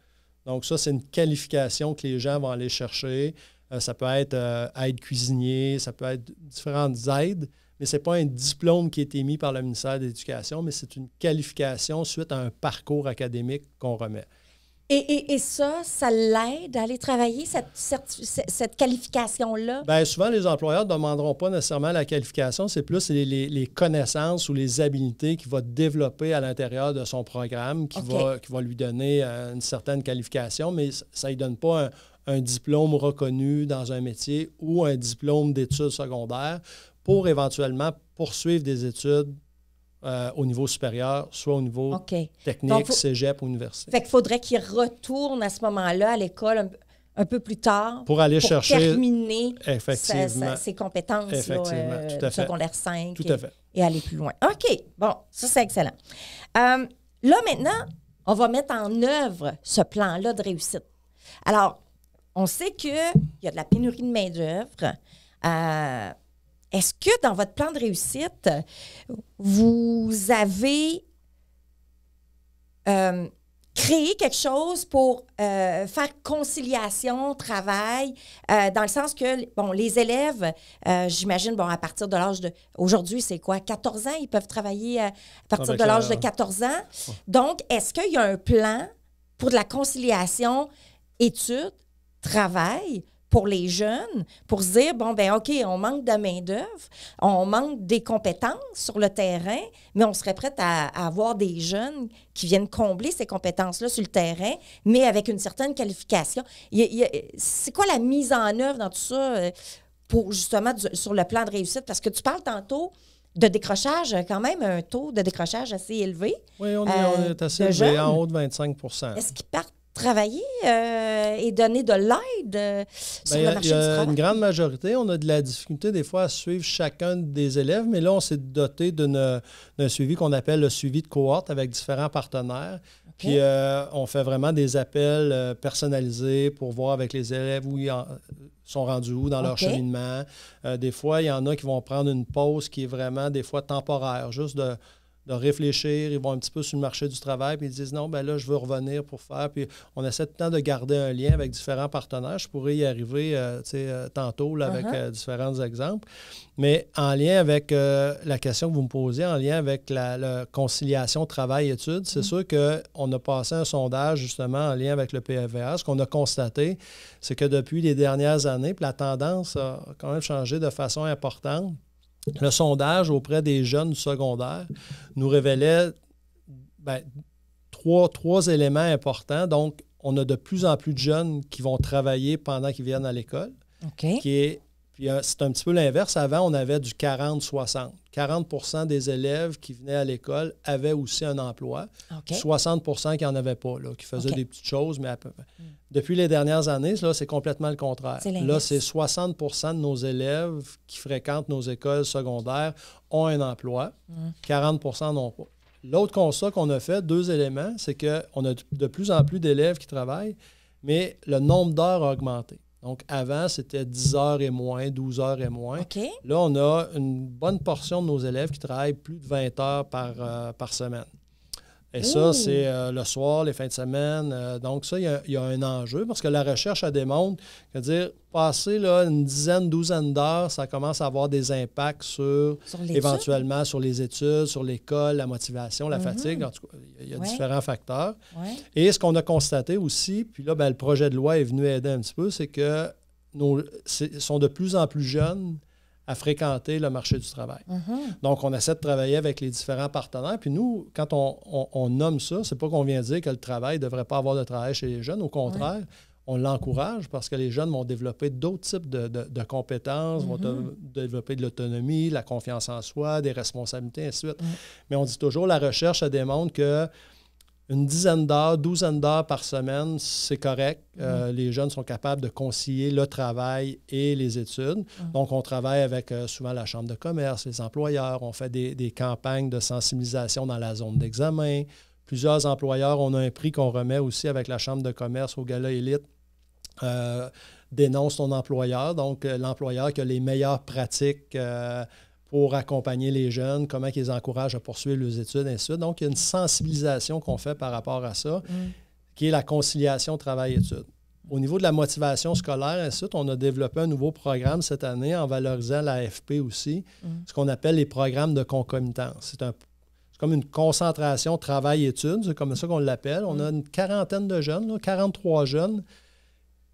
Donc ça, c'est une qualification que les gens vont aller chercher. Euh, ça peut être aide euh, cuisinier, ça peut être différentes aides, mais ce n'est pas un diplôme qui est émis par le ministère de l'Éducation, mais c'est une qualification suite à un parcours académique qu'on remet. Et, ça, ça l'aide à aller travailler, cette, cette, qualification-là? Bien, souvent, les employeurs ne demanderont pas nécessairement la qualification, c'est plus les, connaissances ou les habiletés qu'il va développer à l'intérieur de son programme qui, va, qui va lui donner euh, une certaine qualification, mais ça ne lui donne pas un diplôme reconnu dans un métier ou un diplôme d'études secondaires pour éventuellement poursuivre des études euh, au niveau supérieur, soit au niveau technique, cégep ou université. Fait qu'il faudrait qu'il retourne à ce moment-là à l'école un, peu plus tard pour aller chercher terminer ses compétences euh, secondaire 5 et, aller plus loin. OK, bon, ça c'est excellent. Euh, là maintenant, on va mettre en œuvre ce plan-là de réussite. Alors, on sait qu'il y a de la pénurie de main-d'œuvre. Est-ce que dans votre plan de réussite, vous avez euh, créé quelque chose pour euh, faire conciliation, travail, euh, dans le sens que, bon, les élèves, j'imagine, bon, à partir de l'âge de... Aujourd'hui, c'est quoi? 14 ans, ils peuvent travailler à ah, partir ben, de l'âge de 14 ans. Donc, est-ce qu'il y a un plan pour de la conciliation études, travail, pour les jeunes, pour se dire, bon, ben OK, on manque de main-d'œuvre, on manque des compétences sur le terrain, mais on serait prête à, avoir des jeunes qui viennent combler ces compétences-là sur le terrain, mais avec une certaine qualification. C'est quoi la mise en œuvre dans tout ça euh, pour justement sur le plan de réussite? Parce que tu parles tantôt de décrochage, quand même un taux de décrochage assez élevé. Oui, on est, on est euh, assez élevé, en haut de 25 Est-ce qu'ils partent travailler euh, et donner de l'aide euh, sur ben, le y a Une grande majorité, on a de la difficulté des fois à suivre chacun des élèves, mais là, on s'est doté d'un suivi qu'on appelle le suivi de cohorte avec différents partenaires. Puis euh, on fait vraiment des appels personnalisés pour voir avec les élèves où ils sont rendus où dans leur cheminement. des fois, il y en a qui vont prendre une pause qui est vraiment des fois temporaire, juste de de réfléchir, ils vont un petit peu sur le marché du travail, puis ils disent non, ben là, je veux revenir pour faire. Puis on essaie tout le temps de garder un lien avec différents partenaires. Je pourrais y arriver euh, euh, tantôt là, avec uh-huh. euh, différents exemples. Mais en lien avec la question que vous me posez, en lien avec la, conciliation travail-études, c'est uh-huh. sûr qu'on a passé un sondage justement en lien avec le PFVA. Ce qu'on a constaté, c'est que depuis les dernières années, la tendance a quand même changé de façon importante. Le sondage auprès des jeunes secondaires nous révélait ben, trois, éléments importants. Donc, on a de plus en plus de jeunes qui vont travailler pendant qu'ils viennent à l'école, qui est puis euh, c'est un petit peu l'inverse. Avant, on avait du 40-60. 40, des élèves qui venaient à l'école avaient aussi un emploi. 60 qui n'en avaient pas, là, qui faisaient des petites choses, mais à peu hmm. Depuis les dernières années, là, c'est complètement le contraire. Là, c'est 60 de nos élèves qui fréquentent nos écoles secondaires ont un emploi. 40 hmm. n'ont pas. L'autre constat qu'on a fait, deux éléments, c'est qu'on a de plus en plus d'élèves qui travaillent, mais le nombre d'heures a augmenté. Donc, avant, c'était 10 heures et moins, 12 heures et moins. Là, on a une bonne portion de nos élèves qui travaillent plus de 20 heures par euh, semaine. Et ça, c'est euh, le soir, les fins de semaine. Euh, donc, ça, il y, a un enjeu parce que la recherche, elle démontre que dire passer là, une dizaine, douzaine d'heures, ça commence à avoir des impacts sur, éventuellement sur les études, sur l'école, la motivation, la mm-hmm. fatigue. En tout cas, il y a différents facteurs. Et ce qu'on a constaté aussi, puis là, ben, le projet de loi est venu aider un petit peu, c'est que nos, sont de plus en plus jeunes à fréquenter le marché du travail. Mm-hmm. Donc, on essaie de travailler avec les différents partenaires. Puis nous, quand on, nomme ça, c'est pas qu'on vient dire que le travail ne devrait pas avoir de travail chez les jeunes. Au contraire, on l'encourage parce que les jeunes vont développer d'autres types de, compétences, vont mm-hmm. développer de l'autonomie, la confiance en soi, des responsabilités, ainsi Mais on dit toujours, la recherche, ça démontre que une dizaine d'heures, douzaine d'heures par semaine, c'est correct. Mm. Euh, les jeunes sont capables de concilier le travail et les études. Mm. Donc, on travaille avec euh, souvent la Chambre de commerce, les employeurs, on fait des, campagnes de sensibilisation dans la zone d'examen. Plusieurs employeurs, on a un prix qu'on remet aussi avec la Chambre de commerce au Gala Élite. Euh, dénonce son employeur, donc l'employeur qui a les meilleures pratiques pour accompagner les jeunes, comment ils encouragent à poursuivre leurs études, etc. ainsi Donc, il y a une sensibilisation qu'on fait par rapport à ça, mm. qui est la conciliation travail-études. Au niveau de la motivation scolaire, ainsi de on a développé un nouveau programme cette année en valorisant l'AFP aussi, mm. ce qu'on appelle les programmes de concomitance. C'est un comme une concentration travail-études, c'est comme ça qu'on l'appelle. On mm. a une quarantaine de jeunes, 43 jeunes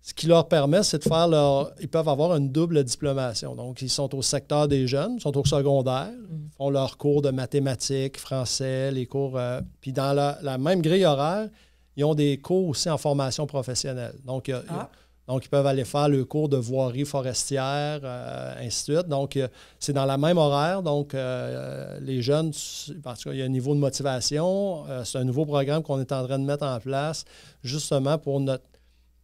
ce qui leur permet, c'est de faire leur. Ils peuvent avoir une double diplomation. Donc, ils sont au secteur des jeunes, ils sont au secondaire, ils mm-hmm. font leurs cours de mathématiques, français, les cours. Euh, puis, dans la, même grille horaire, ils ont des cours aussi en formation professionnelle. Donc, euh, ah. donc ils peuvent aller faire le cours de voirie forestière, euh, ainsi de suite. Donc, c'est dans la même horaire. Donc, les jeunes, parce qu'il y a un niveau de motivation. c'est un nouveau programme qu'on est en train de mettre en place, justement pour notre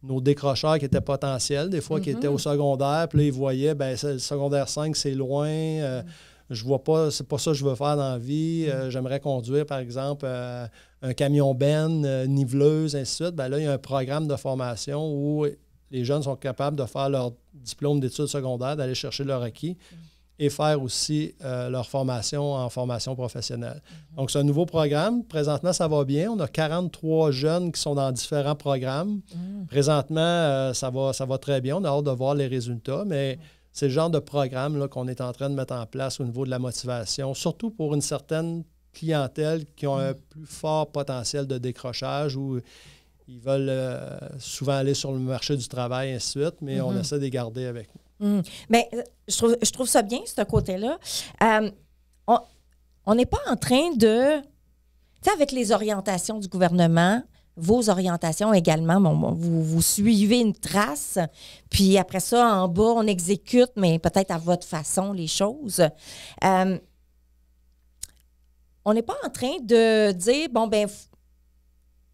nos décrocheurs qui étaient potentiels, des fois qui mhm. étaient au secondaire, puis là, ils voyaient, ben le secondaire 5, c'est loin, euh, je vois pas, c'est pas ça que je veux faire dans la vie, euh, mhm. j'aimerais conduire, par exemple, euh, un camion ben, niveleuse, ainsi de suite. Ben là, il y a un programme de formation où les jeunes sont capables de faire leur diplôme d'études secondaires, d'aller chercher leur acquis. Mhm et faire aussi euh, leur formation en formation professionnelle. Donc, c'est un nouveau programme. Présentement, ça va bien. On a 43 jeunes qui sont dans différents programmes. Mm. Présentement, euh, ça, va, ça va très bien. On a hâte de voir les résultats, mais mm. c'est le genre de programme qu'on est en train de mettre en place au niveau de la motivation, surtout pour une certaine clientèle qui ont un mm. plus fort potentiel de décrochage ou ils veulent euh, souvent aller sur le marché du travail, ensuite ainsi de suite, mais on mm-hmm. essaie de les garder avec nous. Mais hum. ben, euh, je trouve, je trouve, ça bien, ce côté-là. Euh, on n'est pas en train de. Tu sais, avec les orientations du gouvernement, vos orientations également, bon, vous, suivez une trace, puis après ça, en bas, on exécute, mais peut-être à votre façon, les choses. Euh, on n'est pas en train de dire, bon, ben,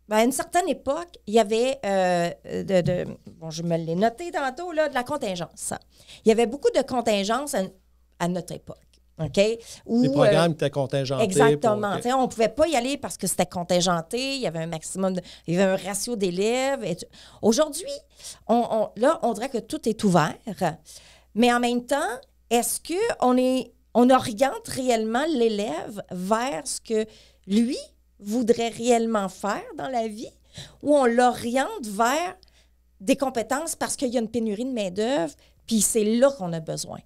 ben, à une certaine époque, il y avait, euh, de, bon, je me l'ai noté tantôt, là, de la contingence. Il y avait beaucoup de contingence à, notre époque. OK? Où, les programmes euh, étaient contingentés. Exactement. On ne pouvait pas y aller parce que c'était contingenté, il y avait un maximum, il y avait un ratio d'élèves. Aujourd'hui, on, là, on dirait que tout est ouvert, mais en même temps, est-ce qu'on est, on oriente réellement l'élève vers ce que lui voudrait réellement faire dans la vie, ou on l'oriente vers des compétences parce qu'il y a une pénurie de main-d'œuvre, puis c'est là qu'on a besoin.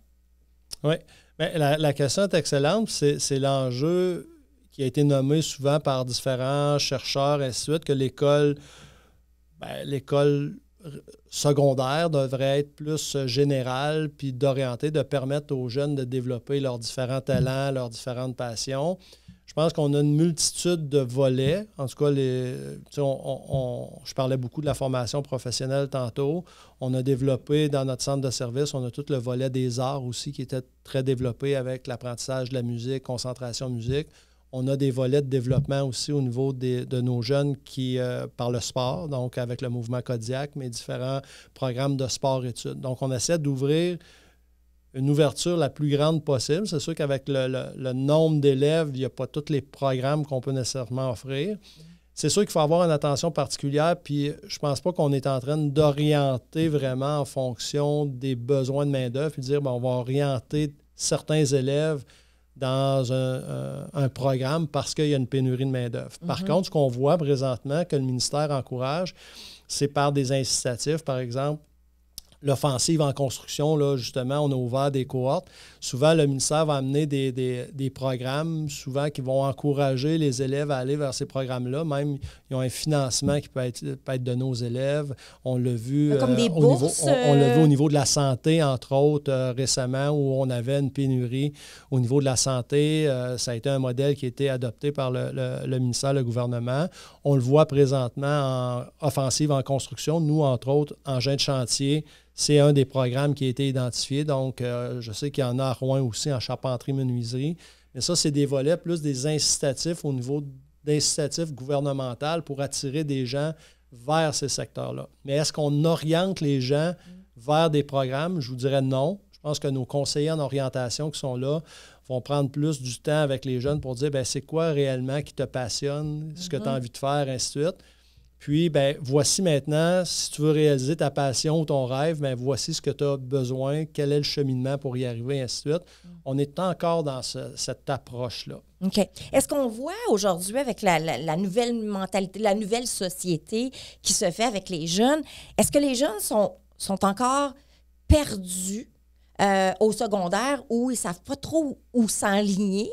Oui. Mais ben, la, question est excellente. C'est l'enjeu qui a été nommé souvent par différents chercheurs et suite, que l'école, ben, l'école secondaire devrait être plus générale, puis d'orienter, de permettre aux jeunes de développer leurs différents talents, leurs différentes passions. Je pense qu'on a une multitude de volets. En tout cas, je parlais beaucoup de la formation professionnelle tantôt. On a développé dans notre centre de service, on a tout le volet des arts aussi qui était très développé avec l'apprentissage de la musique, concentration musique. On a des volets de développement aussi au niveau de nos jeunes qui, euh, par le sport, donc avec le mouvement Kodiak, mais différents programmes de sport-études. Donc, on essaie d'ouvrir une ouverture la plus grande possible. C'est sûr qu'avec le, nombre d'élèves, il n'y a pas tous les programmes qu'on peut nécessairement offrir. C'est sûr qu'il faut avoir une attention particulière, puis je pense pas qu'on est en train d'orienter vraiment en fonction des besoins de main-d'œuvre, puis dire, on va orienter certains élèves dans un, programme parce qu'il y a une pénurie de main-d'œuvre. Par mhm. contre, ce qu'on voit présentement que le ministère encourage, c'est par des incitatifs, par exemple, l'offensive en construction, là, justement, on a ouvert des cohortes. Souvent, le ministère va amener des, programmes, souvent qui vont encourager les élèves à aller vers ces programmes-là. Même, ils ont un financement qui peut être, peut être de nos élèves. On l'a vu, euh, au, niveau, on, l'a vu euh, au niveau de la santé, entre autres, euh, récemment, où on avait une pénurie au niveau de la santé. ça a été un modèle qui a été adopté par le, le, ministère, le gouvernement. On le voit présentement en offensive en construction. Nous, entre autres, engins de chantier, c'est un des programmes qui a été identifié. Donc, euh, je sais qu'il y en a à Rouen aussi, en charpenterie-menuiserie. Mais ça, c'est des volets plus des incitatifs au niveau d'incitatifs gouvernementaux pour attirer des gens vers ces secteurs-là. Mais est-ce qu'on oriente les gens vers des programmes? Je vous dirais non. Je pense que nos conseillers en orientation qui sont là vont prendre plus du temps avec les jeunes pour dire, ben, c'est quoi réellement qui te passionne, ce que tu as mm-hmm. envie de faire, ainsi de suite. Puis, ben, voici maintenant, si tu veux réaliser ta passion ou ton rêve, mais ben, voici ce que tu as besoin, quel est le cheminement pour y arriver, et ainsi de suite. Mm. On est encore dans cette approche-là. OK. Est-ce qu'on voit aujourd'hui avec la, nouvelle mentalité, la nouvelle société qui se fait avec les jeunes, est-ce que les jeunes sont, sont encore perdus euh, au secondaire où ils ne savent pas trop où s'enligner,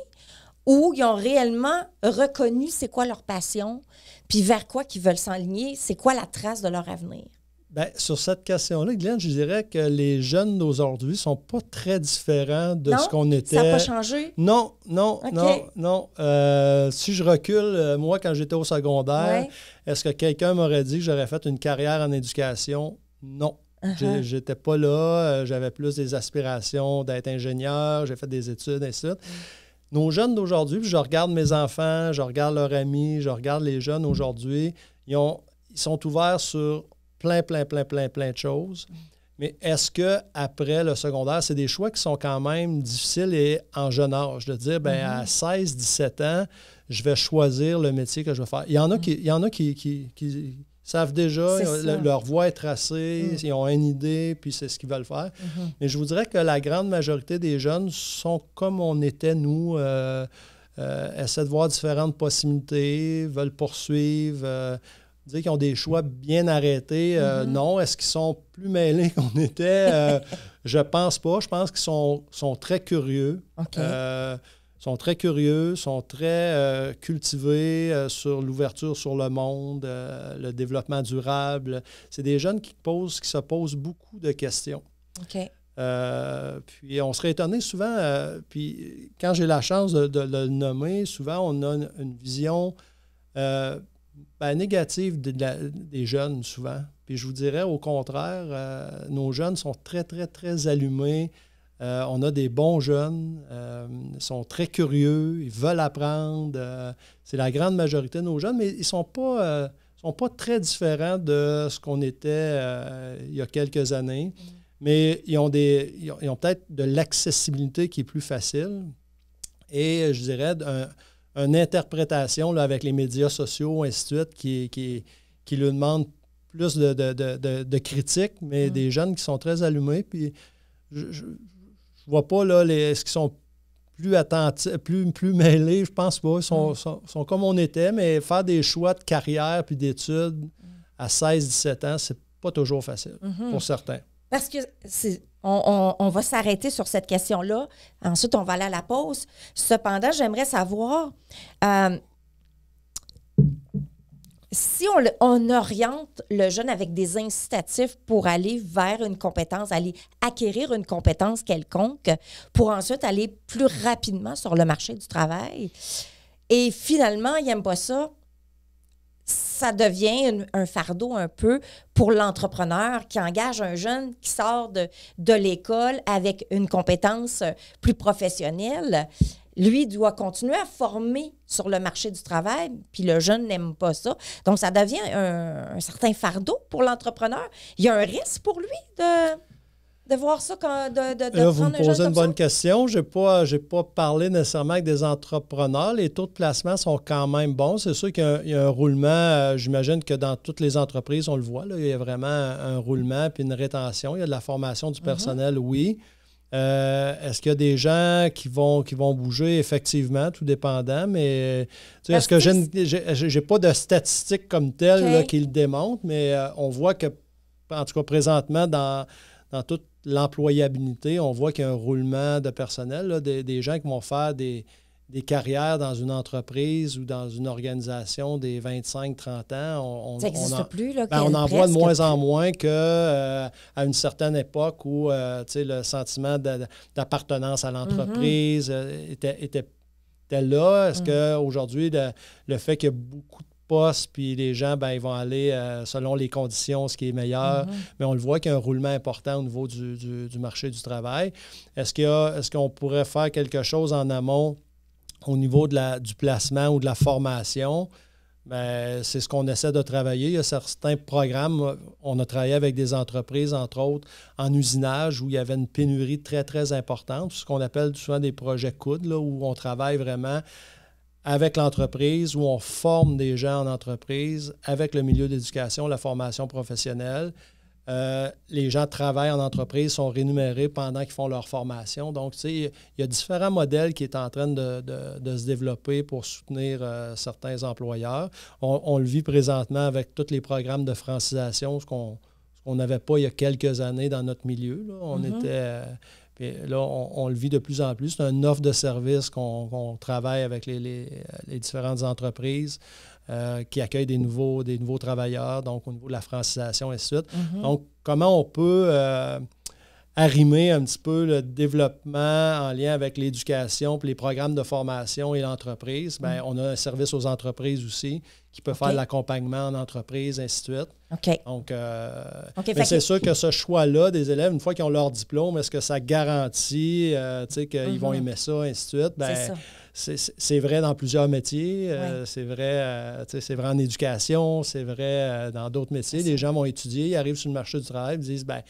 où ils ont réellement reconnu c'est quoi leur passion, puis vers quoi qu'ils veulent s'aligner c'est quoi la trace de leur avenir? Bien, sur cette question-là, Glenn, je dirais que les jeunes d'aujourd'hui ne sont pas très différents de ce qu'on était. Ça n'a pas changé? Non, non, non, non. Euh, si je recule, euh, moi, quand j'étais au secondaire, est-ce que quelqu'un m'aurait dit que j'aurais fait une carrière en éducation? Non. Uh-huh. J'étais pas là. Euh, j'avais plus des aspirations d'être ingénieur. J'ai fait des études, et ainsi de suite. Mm nos jeunes d'aujourd'hui, je regarde mes enfants, je regarde leurs amis, je regarde les jeunes aujourd'hui, ils, ont, ils sont ouverts sur plein, plein, plein, plein, plein de choses. Mais est-ce que après le secondaire, c'est des choix qui sont quand même difficiles et en jeune âge, de dire, ben à 16, mm-hmm. 17 ans, je vais choisir le métier que je vais faire. Il y en a mm. qui, y en a qui, qui, savent déjà, leur voie est tracée, mm. ils ont une idée, puis c'est ce qu'ils veulent faire. Mm-hmm. Mais je vous dirais que la grande majorité des jeunes sont comme on était, nous, euh, euh essaient de voir différentes possibilités, veulent poursuivre. Euh, dire qu'ils ont des choix bien arrêtés. Euh, mm-hmm. Non, est-ce qu'ils sont plus mêlés (laughs) qu'on était? je pense pas. Je pense qu'ils sont, très curieux sont très curieux, sont très euh, cultivés euh, sur l'ouverture sur le monde, euh, le développement durable. C'est des jeunes qui, posent, qui se posent beaucoup de questions. OK. puis on serait étonné souvent, puis quand j'ai la chance de, le nommer, souvent on a une, vision ben, négative des jeunes, souvent. Puis je vous dirais, au contraire, nos jeunes sont très, très, très allumés. Euh, on a des bons jeunes, ils euh, sont très curieux, ils veulent apprendre. Euh, c'est la grande majorité de nos jeunes, mais ils ne sont, pas, sont pas très différents de ce qu'on était il y a quelques années. Mm-hmm. Mais ils ont, des, ils ont, peut-être de l'accessibilité qui est plus facile. Et je dirais un, une interprétation avec les médias sociaux, ainsi de suite, qui, qui, qui lui demande plus de, de, critiques, mais mm-hmm. des jeunes qui sont très allumés. Puis ne vois pas là, les, ce qu'ils sont plus attentifs, plus, plus mêlés, je pense pas. Ils mm. sont, comme on était, mais faire des choix de carrière puis d'études à 16-17 ans, c'est pas toujours facile mm-hmm. pour certains. Parce que c'est, on, va s'arrêter sur cette question-là. Ensuite, on va aller à la pause. Cependant, j'aimerais savoir, euh, si on, oriente le jeune avec des incitatifs pour aller vers une compétence, aller acquérir une compétence quelconque, pour ensuite aller plus rapidement sur le marché du travail, et finalement, il n'aime pas ça, ça devient un fardeau un peu pour l'entrepreneur qui engage un jeune qui sort de l'école avec une compétence plus professionnelle lui doit continuer à former sur le marché du travail, puis le jeune n'aime pas ça. Donc, ça devient un, certain fardeau pour l'entrepreneur. Il y a un risque pour lui de, de voir ça, quand, de, de, Là, vous me une bonne question. Je n'ai pas, parlé nécessairement avec des entrepreneurs. Les taux de placement sont quand même bons. C'est sûr qu'il y, a un roulement. Euh, j'imagine que dans toutes les entreprises, on le voit. il y a vraiment un roulement puis une rétention. Il y a de la formation du mm-hmm. personnel, oui. Euh, est-ce qu'il y a des gens qui vont, qui vont bouger? Effectivement, tout dépendant, mais est-ce que euh, j'ai pas de statistiques comme telles qui le démontrent, mais euh, on voit que, en tout cas présentement, dans, dans toute l'employabilité, on voit qu'il y a un roulement de personnel, des, des, gens qui vont faire des, des carrières dans une entreprise ou dans une organisation des 25-30 ans. On, on ben, en voit de moins en moins qu'à euh, une certaine époque où euh, le sentiment d'appartenance à l'entreprise euh, était, là. Est-ce mm. qu'aujourd'hui, le, fait qu'il y a beaucoup de postes, puis les gens, ben, ils vont aller selon les conditions, ce qui est meilleur. Mm-hmm. Mais on le voit qu'il y a un roulement important au niveau du, marché du travail. Est-ce qu'on est pourrait faire quelque chose en amont au niveau de la, du placement ou de la formation, ben, c'est ce qu'on essaie de travailler. Il y a certains programmes, on a travaillé avec des entreprises, entre autres, en usinage, où il y avait une pénurie très, très importante, ce qu'on appelle souvent des projets coudes, où on travaille vraiment avec l'entreprise, où on forme des gens en entreprise, avec le milieu d'éducation, la formation professionnelle. Euh, les gens travaillent en entreprise, sont rémunérés pendant qu'ils font leur formation. Donc, tu sais, il y a différents modèles qui sont en train de, se développer pour soutenir euh, certains employeurs. On, le vit présentement avec tous les programmes de francisation, ce qu'on n'avait pas il y a quelques années dans notre milieu. On mm-hmm. était. Euh, puis là, on, le vit de plus en plus. C'est une offre de service qu'on travaille avec les, les différentes entreprises. Euh, qui accueille des nouveaux, des nouveaux travailleurs, donc au niveau de la francisation, et suite. Mm-hmm. Donc, comment on peut euh, arrimer un petit peu le développement en lien avec l'éducation, puis les programmes de formation et l'entreprise. Bien, mm. on a un service aux entreprises aussi qui peut faire de l'accompagnement en entreprise, ainsi de suite. OK. Donc, euh, c'est sûr que ce choix-là des élèves, une fois qu'ils ont leur diplôme, est-ce que ça garantit euh, qu'ils vont mm-hmm. aimer ça, ainsi de suite? Ben, c'est vrai dans plusieurs métiers, euh, c'est vrai, c'est vrai en éducation, c'est vrai dans d'autres métiers. Les gens vont étudier, ils arrivent sur le marché du travail, ils disent ben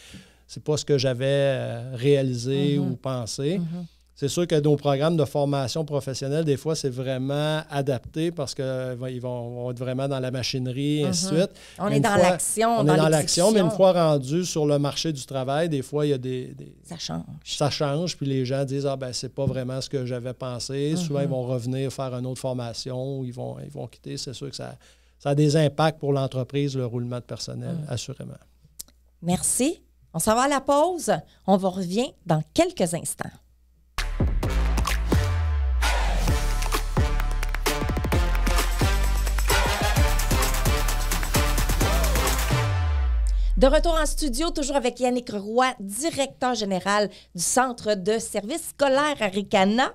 c'est pas ce que j'avais euh, réalisé mm-hmm. ou pensé. Mm-hmm. C'est sûr que nos programmes de formation professionnelle, des fois, c'est vraiment adapté parce qu'ils euh, vont, vont, être vraiment dans la machinerie, et mm-hmm. suite. On est dans l'action. On est dans l'action, mais une fois rendu sur le marché du travail, des fois, il y a des. ça change. Ça change, puis les gens disent Ah, ben, c'est pas vraiment ce que j'avais pensé. Souvent, ils vont revenir faire une autre formation ou ils vont, ils vont quitter. C'est sûr que ça, ça a des impacts pour l'entreprise, le roulement de personnel, mm. assurément. Merci. On s'en va à la pause. On revient dans quelques instants. De retour en studio, toujours avec Yannick Roy, directeur général du Centre de services scolaires à Ricana.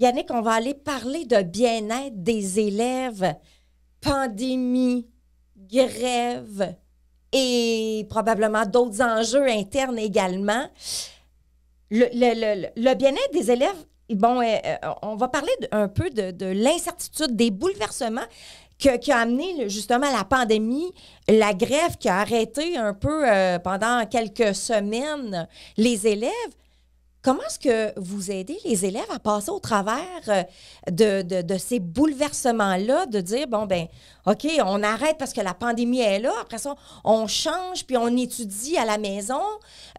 Yannick, on va aller parler de bien-être des élèves, pandémie, grève, et probablement d'autres enjeux internes également. Le, bien-être des élèves, bon, euh, euh, on va parler un peu de, l'incertitude, des bouleversements que, qui a amené justement la pandémie, la grève qui a arrêté un peu euh, pendant quelques semaines les élèves. Comment est-ce que vous aidez les élèves à passer au travers euh, de, ces bouleversements-là, de dire, bon, ben, OK, on arrête parce que la pandémie est là, après ça, on change, puis on étudie à la maison,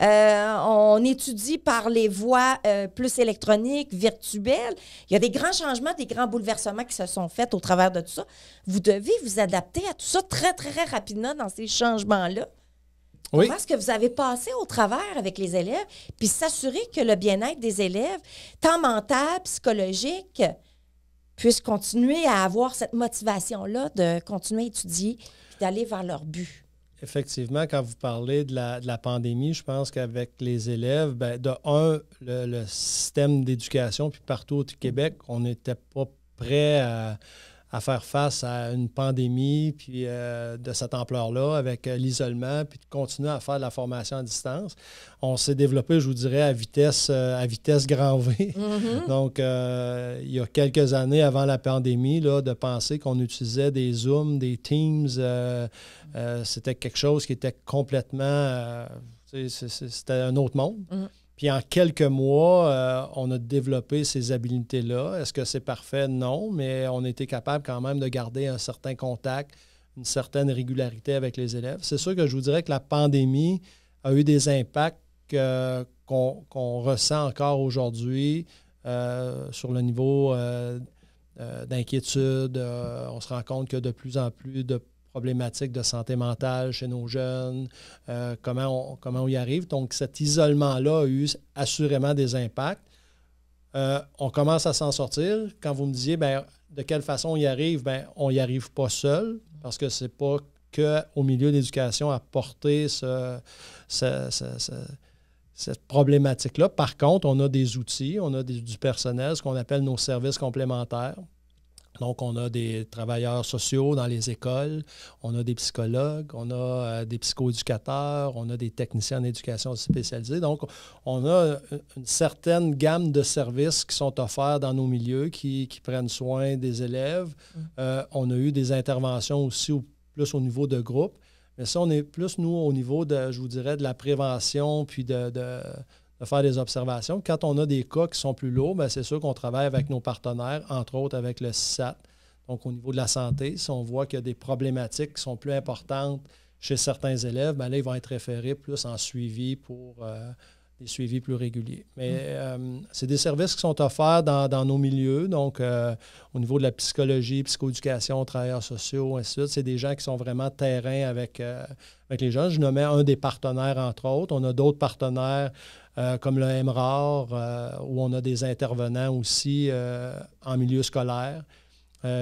euh, on étudie par les voies euh, plus électroniques, virtuelles. Il y a des grands changements, des grands bouleversements qui se sont faits au travers de tout ça. Vous devez vous adapter à tout ça très, très rapidement dans ces changements-là. Comment est-ce que vous avez passé au travers avec les élèves, puis s'assurer que le bien-être des élèves, tant mental, psychologique, puisse continuer à avoir cette motivation-là de continuer à étudier et d'aller vers leur but? Effectivement, quand vous parlez de la, pandémie, je pense qu'avec les élèves, bien, de un, le, le système d'éducation, puis partout au Québec, on n'était pas prêt à à faire face à une pandémie puis euh, de cette ampleur-là avec euh, l'isolement puis de continuer à faire de la formation à distance. On s'est développé, je vous dirais, à vitesse euh, à vitesse grand V. Mm-hmm. (laughs) Donc il y a quelques années avant la pandémie là, de penser qu'on utilisait des Zooms, des Teams, c'était quelque chose qui était complètement c'était un autre monde. Mm. Puis en quelques mois, euh, on a développé ces habiletés-là. Est-ce que c'est parfait? Non, mais on était capable quand même de garder un certain contact, une certaine régularité avec les élèves. C'est sûr que je vous dirais que la pandémie a eu des impacts euh, qu'on ressent encore aujourd'hui euh, sur le niveau d'inquiétude. on se rend compte que de plus en plus de problématiques de santé mentale chez nos jeunes, euh, comment, on, comment on y arrive. Donc, cet isolement-là a eu assurément des impacts. Euh, on commence à s'en sortir. Quand vous me disiez ben, de quelle façon on y arrive, ben, on n'y arrive pas seul parce que c'est pas qu'au milieu de l'éducation à porter ce, cette problématique-là. Par contre, on a des outils, on a du personnel, ce qu'on appelle nos services complémentaires. Donc, on a des travailleurs sociaux dans les écoles, on a des psychologues, on a euh, des psychoéducateurs, on a des techniciens en éducation spécialisée. Donc, on a euh, une certaine gamme de services qui sont offerts dans nos milieux, qui, prennent soin des élèves. Mm. Euh, on a eu des interventions aussi plus au niveau de groupe. Mais ça, on est plus, nous, au niveau de, je vous dirais, de la prévention, puis de de faire des observations. Quand on a des cas qui sont plus lourds, ben, c'est sûr qu'on travaille avec nos partenaires, entre autres avec le CISAT. Donc, au niveau de la santé, si on voit qu'il y a des problématiques qui sont plus importantes chez certains élèves, bien là, ils vont être référés plus en suivi pour euh, des suivis plus réguliers. Mais mm. euh, c'est des services qui sont offerts dans, nos milieux. Donc, euh, au niveau de la psychologie, psychoéducation, travailleurs sociaux, ainsi suite, c'est des gens qui sont vraiment terrain avec, avec les jeunes. Je nommais un des partenaires, entre autres. On a d'autres partenaires euh, comme le MRAR, euh, où on a des intervenants aussi euh, en milieu scolaire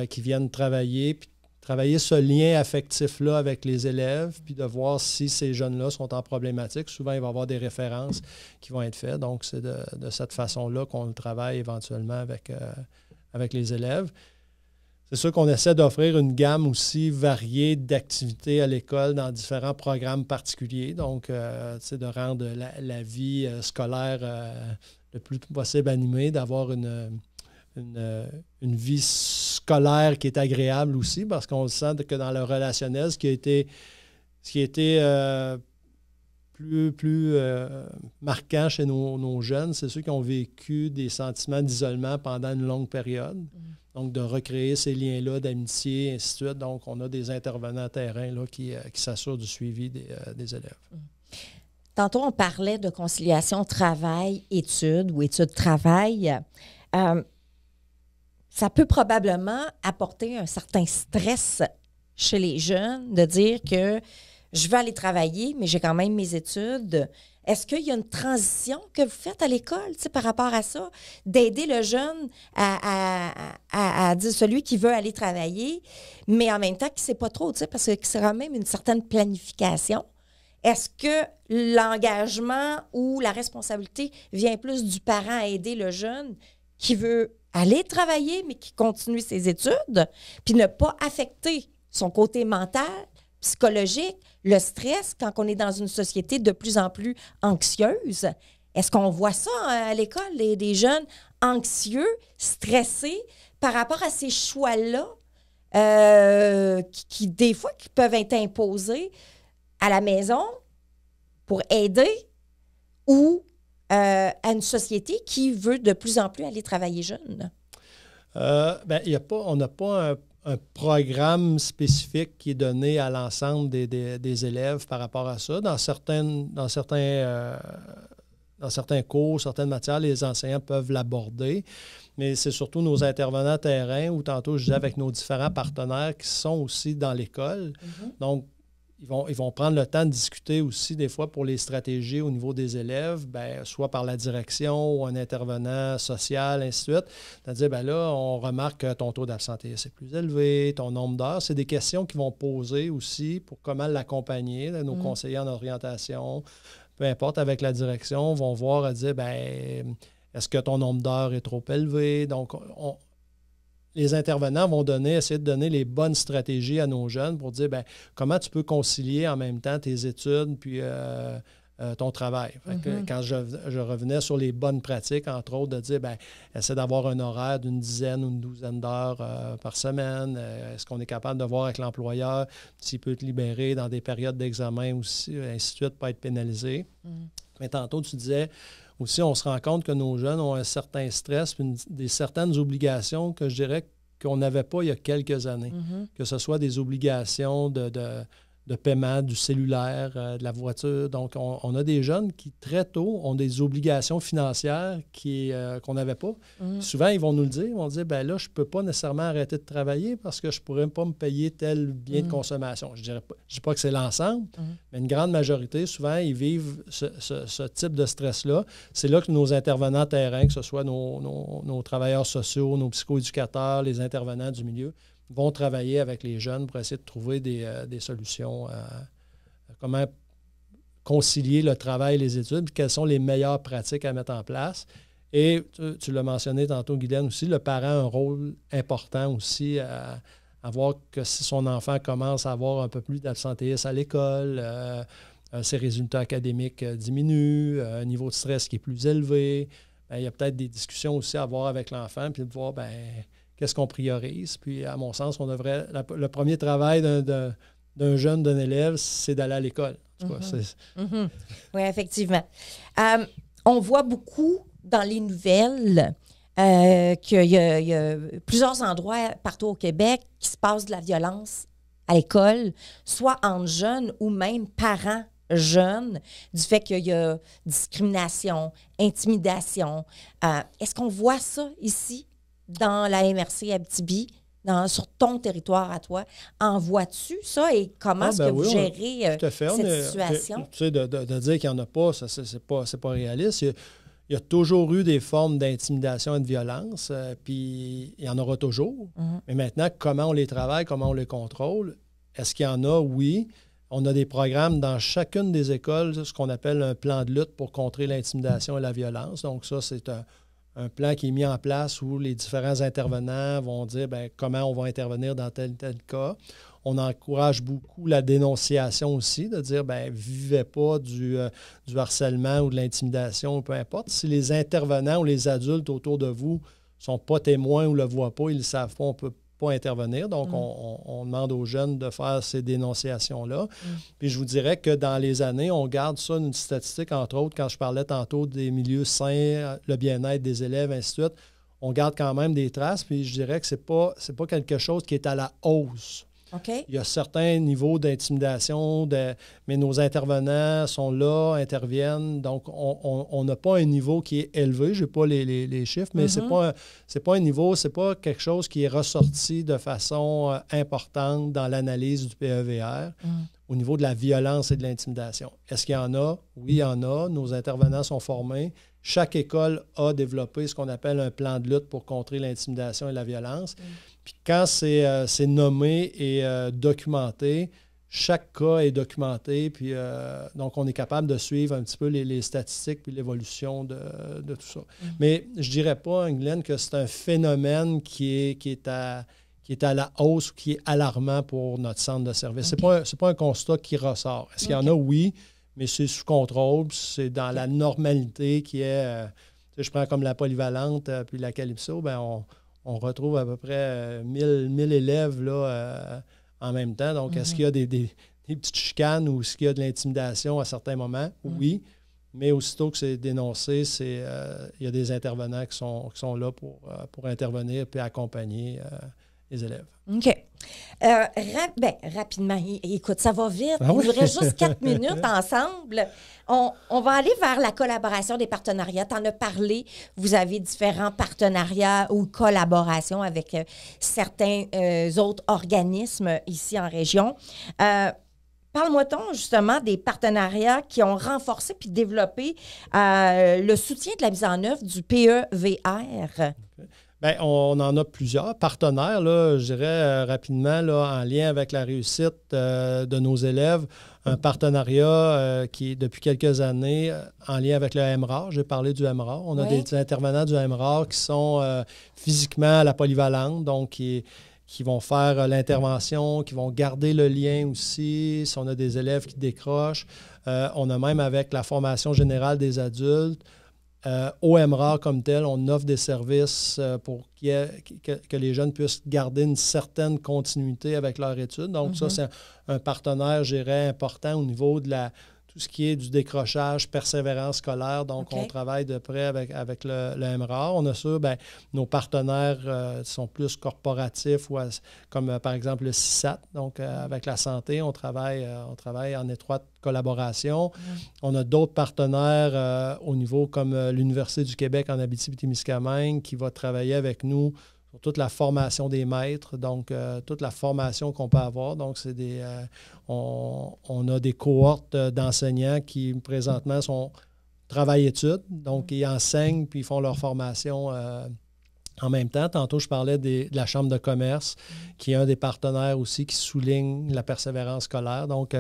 qui viennent travailler, puis travailler ce lien affectif-là avec les élèves, puis de voir si ces jeunes-là sont en problématique. Souvent, il va y avoir des références qui vont être faites. Donc, c'est de, cette façon-là qu'on travaille éventuellement avec, avec les élèves. C'est sûr qu'on essaie d'offrir une gamme aussi variée d'activités à l'école dans différents programmes particuliers. Donc, euh, c'est de rendre la, vie euh, scolaire euh, le plus possible animée, d'avoir une, vie scolaire qui est agréable aussi, parce qu'on sent que dans le relationnel, ce qui a été, ce qui plus, plus marquant chez nos, jeunes, c'est ceux qui ont vécu des sentiments d'isolement pendant une longue période. Mm. Donc, de recréer ces liens-là d'amitié, et ainsi de suite. Donc, on a des intervenants à terrain qui, euh, qui s'assurent du suivi des, euh, élèves. Mm. Tantôt, on parlait de conciliation travail-études ou études-travail. Euh, ça peut probablement apporter un certain stress chez les jeunes de dire que je vais aller travailler, mais j'ai quand même mes études. Est-ce qu'il y a une transition que vous faites à l'école par rapport à ça, d'aider le jeune à, dire celui qui veut aller travailler, mais en même temps qui ne sait pas trop, parce que c'est même une certaine planification. Est-ce que l'engagement ou la responsabilité vient plus du parent à aider le jeune qui veut aller travailler, mais qui continue ses études, puis ne pas affecter son côté mental psychologique, le stress, quand on est dans une société de plus en plus anxieuse, est-ce qu'on voit ça hein, à l'école, des jeunes anxieux, stressés par rapport à ces choix-là euh, qui, des fois, qui peuvent être imposés à la maison pour aider ou euh, à une société qui veut de plus en plus aller travailler jeune? Euh, ben, a pas, on n'a pas un un programme spécifique qui est donné à l'ensemble des, élèves par rapport à ça. Dans, certaines, dans, certains, euh, dans certains cours, certaines matières, les enseignants peuvent l'aborder, mais c'est surtout nos intervenants terrain ou tantôt, je disais, avec nos différents partenaires qui sont aussi dans l'école. Mm-hmm. Donc, ils vont, ils vont prendre le temps de discuter aussi des fois pour les stratégies au niveau des élèves, ben, soit par la direction ou un intervenant social, ainsi de suite. cest dire bien là, on remarque que ton taux d'absentéisme est plus élevé, ton nombre d'heures. C'est des questions qu'ils vont poser aussi pour comment l'accompagner, nos mm. conseillers en orientation, peu importe, avec la direction, vont voir à dire, ben est-ce que ton nombre d'heures est trop élevé? Donc, on, les intervenants vont donner, essayer de donner les bonnes stratégies à nos jeunes pour dire ben, comment tu peux concilier en même temps tes études puis euh, euh, ton travail. Mm-hmm. Quand je, revenais sur les bonnes pratiques, entre autres, de dire bien, essaie d'avoir un horaire d'une dizaine ou une douzaine d'heures euh, par semaine. Est-ce qu'on est capable de voir avec l'employeur s'il peut te libérer dans des périodes d'examen aussi, ainsi de suite, pas être pénalisé. Mm-hmm. Mais tantôt, tu disais, aussi, on se rend compte que nos jeunes ont un certain stress, des certaines obligations que je dirais qu'on n'avait pas il y a quelques années, mm-hmm. que ce soit des obligations de de paiement, du cellulaire, euh, de la voiture. Donc, on, a des jeunes qui, très tôt, ont des obligations financières qui, euh, qu'on n'avait pas. Mm. Souvent, ils vont nous le dire. Ils vont dire, ben là, je ne peux pas nécessairement arrêter de travailler parce que je ne pourrais pas me payer tel bien de mm. consommation. Je ne dis pas que c'est l'ensemble, mm. mais une grande majorité, souvent, ils vivent ce, type de stress-là. C'est là que nos intervenants terrain, que ce soit nos, nos travailleurs sociaux, nos psychoéducateurs, les intervenants du milieu, vont travailler avec les jeunes pour essayer de trouver des, euh, solutions euh, euh, comment concilier le travail et les études, quelles sont les meilleures pratiques à mettre en place. Et tu, l'as mentionné tantôt, Guylaine, aussi, le parent a un rôle important aussi à, voir que si son enfant commence à avoir un peu plus d'absentéisme à l'école, ses résultats académiques diminuent, un niveau de stress qui est plus élevé, ben, il y a peut-être des discussions aussi à avoir avec l'enfant, puis de voir, ben qu'est-ce qu'on priorise. Puis, à mon sens, on devrait. le premier travail d'un jeune, d'un élève, c'est d'aller à l'école. Mm-hmm. Mm-hmm. Oui, effectivement. Euh, on voit beaucoup dans les nouvelles euh, qu'il y, a plusieurs endroits partout au Québec qui se passe de la violence à l'école, soit entre jeunes ou même parents jeunes, du fait qu'il y a discrimination, intimidation. Euh, est-ce qu'on voit ça ici? dans la MRC Abitibi, dans, sur ton territoire à toi. En vois-tu ça et comment ah, est-ce ben que vous gérez cette situation? Tu sais, de, de, dire qu'il n'y en a pas, ça, c'est, pas, pas réaliste. Il y, a, toujours eu des formes d'intimidation et de violence, euh, puis il y en aura toujours. Mhm. Mais maintenant, comment on les travaille, comment on les contrôle? Est-ce qu'il y en a? Oui. On a des programmes dans chacune des écoles, ce qu'on appelle un plan de lutte pour contrer l'intimidation et la violence. Donc, ça, c'est un, un plan qui est mis en place où les différents intervenants vont dire ben, comment on va intervenir dans tel tel cas. On encourage beaucoup la dénonciation aussi, de dire ben vivez pas du, euh, du, harcèlement ou de l'intimidation, peu importe. Si les intervenants ou les adultes autour de vous sont pas témoins ou le voient pas, ils le savent pas, intervenir. Donc, mm. on, demande aux jeunes de faire ces dénonciations-là. Mm. Puis je vous dirais que dans les années, on garde ça, une statistique, entre autres, quand je parlais tantôt des milieux sains, le bien-être des élèves, ainsi de suite, on garde quand même des traces. Puis je dirais que ce n'est pas quelque chose qui est à la hausse il y a certains niveaux d'intimidation, mais nos intervenants sont là, interviennent. Donc, on n'a pas un niveau qui est élevé. Je n'ai pas les, chiffres, mais c'est mm-hmm. ce n'est pas, un niveau, ce n'est pas quelque chose qui est ressorti de façon euh, importante dans l'analyse du PEVR. Mm. Au niveau de la violence et de l'intimidation. Est-ce qu'il y en a? Oui, il y en a. Nos intervenants sont formés. Chaque école a développé ce qu'on appelle un plan de lutte pour contrer l'intimidation et la violence. Mm. Puis quand c'est euh, nommé et euh, documenté, chaque cas est documenté, puis euh, donc on est capable de suivre un petit peu les, statistiques puis l'évolution de, tout ça. Mm. Mais je ne dirais pas, hein, Glenn, que c'est un phénomène qui est, qui est à qui est à la hausse ou qui est alarmant pour notre centre de service. Ce n'est pas, un constat qui ressort. Est-ce qu'il y en a? Oui, mais c'est sous contrôle, c'est dans la normalité qui est... je prends comme la polyvalente puis la calypso, ben on, on retrouve à peu près 1000, euh, 1000 élèves là, euh, en même temps. Donc, est-ce mhm. qu'il y a des, des, petites chicanes ou est-ce qu'il y a de l'intimidation à certains moments? Mhm. Oui. Mais aussitôt que c'est dénoncé, c'est, euh, il y a des intervenants qui sont, sont là pour, pour intervenir puis accompagner les élèves. OK. Euh, ben, rapidement, écoute, ça va vite. Ah on oui? juste quatre (laughs) minutes ensemble. On, va aller vers la collaboration des partenariats. Tu en as parlé. Vous avez différents partenariats ou collaborations avec euh, certains euh, autres organismes ici en région. parle moi t justement des partenariats qui ont renforcé puis développé le soutien de la mise en œuvre du PEVR. Ben, on en a plusieurs partenaires, je dirais euh, rapidement, en lien avec la réussite euh, de nos élèves. Un partenariat euh, qui est depuis quelques années en lien avec le MRA, J'ai parlé du MRA, On a des, intervenants du MRA qui sont physiquement à la polyvalente, donc qui vont faire l'intervention, qui vont garder le lien aussi, si on a des élèves qui décrochent. on a même avec la formation générale des adultes, au euh, MRA comme tel, on offre des services euh, pour que, les jeunes puissent garder une certaine continuité avec leur étude. Donc, ça, mhm. c'est un, un, partenaire, je dirais, important au niveau de la, tout ce qui est du décrochage, persévérance scolaire. Donc, on travaille de près avec, avec le, le MRA. On a sûr, ben, nos partenaires euh, sont plus corporatifs, ou comme euh, par exemple le CISAT. Donc, euh, mm. avec la santé, on travaille, on travaille en étroite collaboration. Mm. On a d'autres partenaires au niveau comme l'Université du Québec en Abitibi-Témiscamingue qui va travailler avec nous pour toute la formation des maîtres, donc euh, toute la formation qu'on peut avoir. Donc, c'est des, euh, on, a des cohortes euh, d'enseignants qui présentement sont travail-études, donc ils enseignent puis ils font leur formation. en même temps, tantôt, je parlais de la Chambre de commerce, qui est un des partenaires aussi qui souligne la persévérance scolaire. Donc,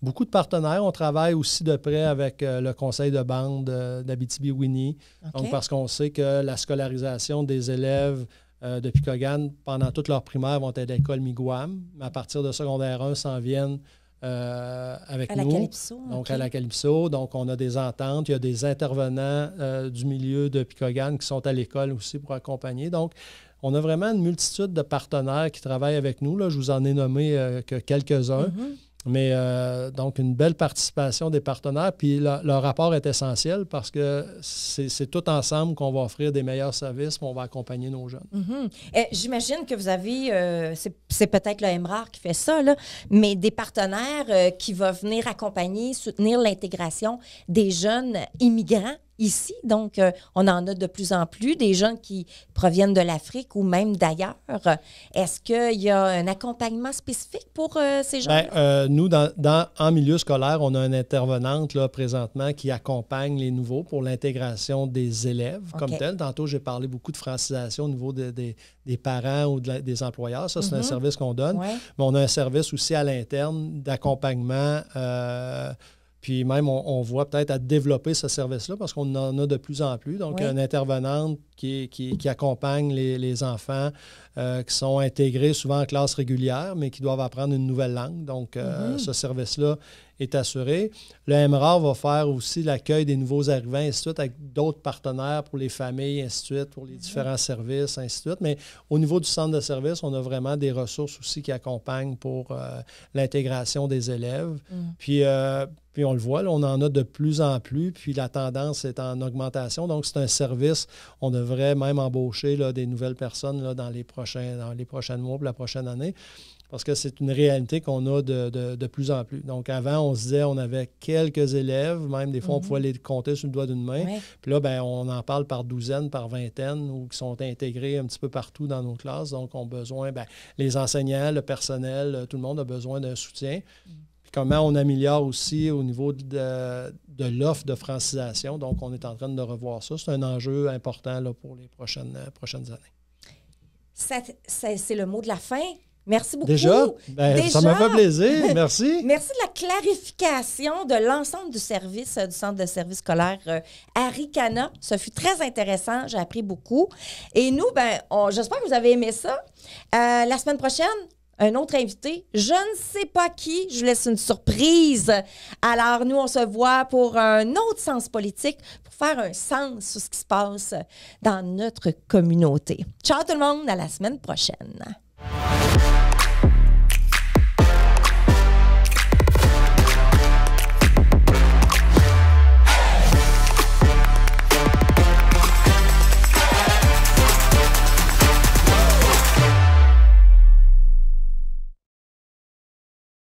beaucoup de partenaires. On travaille aussi de près avec le conseil de bande d'Abitibi-Winnie. parce qu'on sait que la scolarisation des élèves euh, depuis pendant toute leur primaire, vont être à l'école Miguam. à partir de secondaire 1, s'en viennent euh, avec nous. donc, à la Calypso. Donc, on a des ententes. Il y a des intervenants euh, du milieu de Picogan qui sont à l'école aussi pour accompagner. Donc, on a vraiment une multitude de partenaires qui travaillent avec nous. Là, je vous en ai nommé que quelques-uns. Mm-hmm. Mais euh, donc, une belle participation des partenaires. Puis le, leur rapport est essentiel parce que c'est tout ensemble qu'on va offrir des meilleurs services, qu'on va accompagner nos jeunes. Mm-hmm. Eh, j'imagine que vous avez, euh, c'est peut-être le MRAR qui fait ça, mais des partenaires euh, qui vont venir accompagner, soutenir l'intégration des jeunes immigrants ici. Donc, euh, on en a de plus en plus, des gens qui proviennent de l'Afrique ou même d'ailleurs. Est-ce qu'il y a un accompagnement spécifique pour euh, ces gens? Bien, euh, nous, dans, en milieu scolaire, on a une intervenante là, présentement qui accompagne les nouveaux pour l'intégration des élèves comme tel. Tantôt, j'ai parlé beaucoup de francisation au niveau des parents ou des employeurs. Ça, c'est un mhm. service qu'on donne. Mais on a un service aussi à l'interne d'accompagnement. Puis même, on, voit peut-être à développer ce service-là parce qu'on en a de plus en plus. Donc, une intervenante qui, accompagne les, enfants euh, qui sont intégrés souvent en classe régulière, mais qui doivent apprendre une nouvelle langue. Donc, euh, mm-hmm. ce service-là est assuré. Le MRA va faire aussi l'accueil des nouveaux arrivants, ainsi de suite, avec d'autres partenaires pour les familles, ainsi de suite, pour les mhm. différents services, ainsi de suite. Mais au niveau du centre de service, on a vraiment des ressources aussi qui accompagnent pour euh, l'intégration des élèves. Mhm. Puis, euh, puis on le voit, on en a de plus en plus, puis la tendance est en augmentation. Donc, c'est un service. On devrait même embaucher des nouvelles personnes là, dans, les prochains, dans les prochains mois, pour la prochaine année parce que c'est une réalité qu'on a de, plus en plus. Donc, avant, on se disait, on avait quelques élèves, même des fois, on mhm. pouvait les compter sur le doigt d'une main. Puis là, ben, on en parle par douzaines, par vingtaines, ou qui sont intégrés un petit peu partout dans nos classes. Donc, on a besoin, ben, les enseignants, le personnel, euh, tout le monde a besoin d'un soutien. Mm. comment on améliore aussi au niveau de, l'offre de francisation. Donc, on est en train de revoir ça. C'est un enjeu important là, pour les prochaines, prochaines années. c'est le mot de la fin. Merci beaucoup. Déjà, ben, ça m'a fait plaisir. (laughs) Merci. Merci de la clarification de l'ensemble du service euh, du Centre de service scolaire euh, Arikana. Ce fut très intéressant. J'ai appris beaucoup. Et nous, ben, j'espère que vous avez aimé ça. Euh, la semaine prochaine, un autre invité. Je ne sais pas qui. Je vous laisse une surprise. Alors, nous, on se voit pour un autre sens politique, pour faire un sens sur ce qui se passe dans notre communauté. Ciao tout le monde. À la semaine prochaine.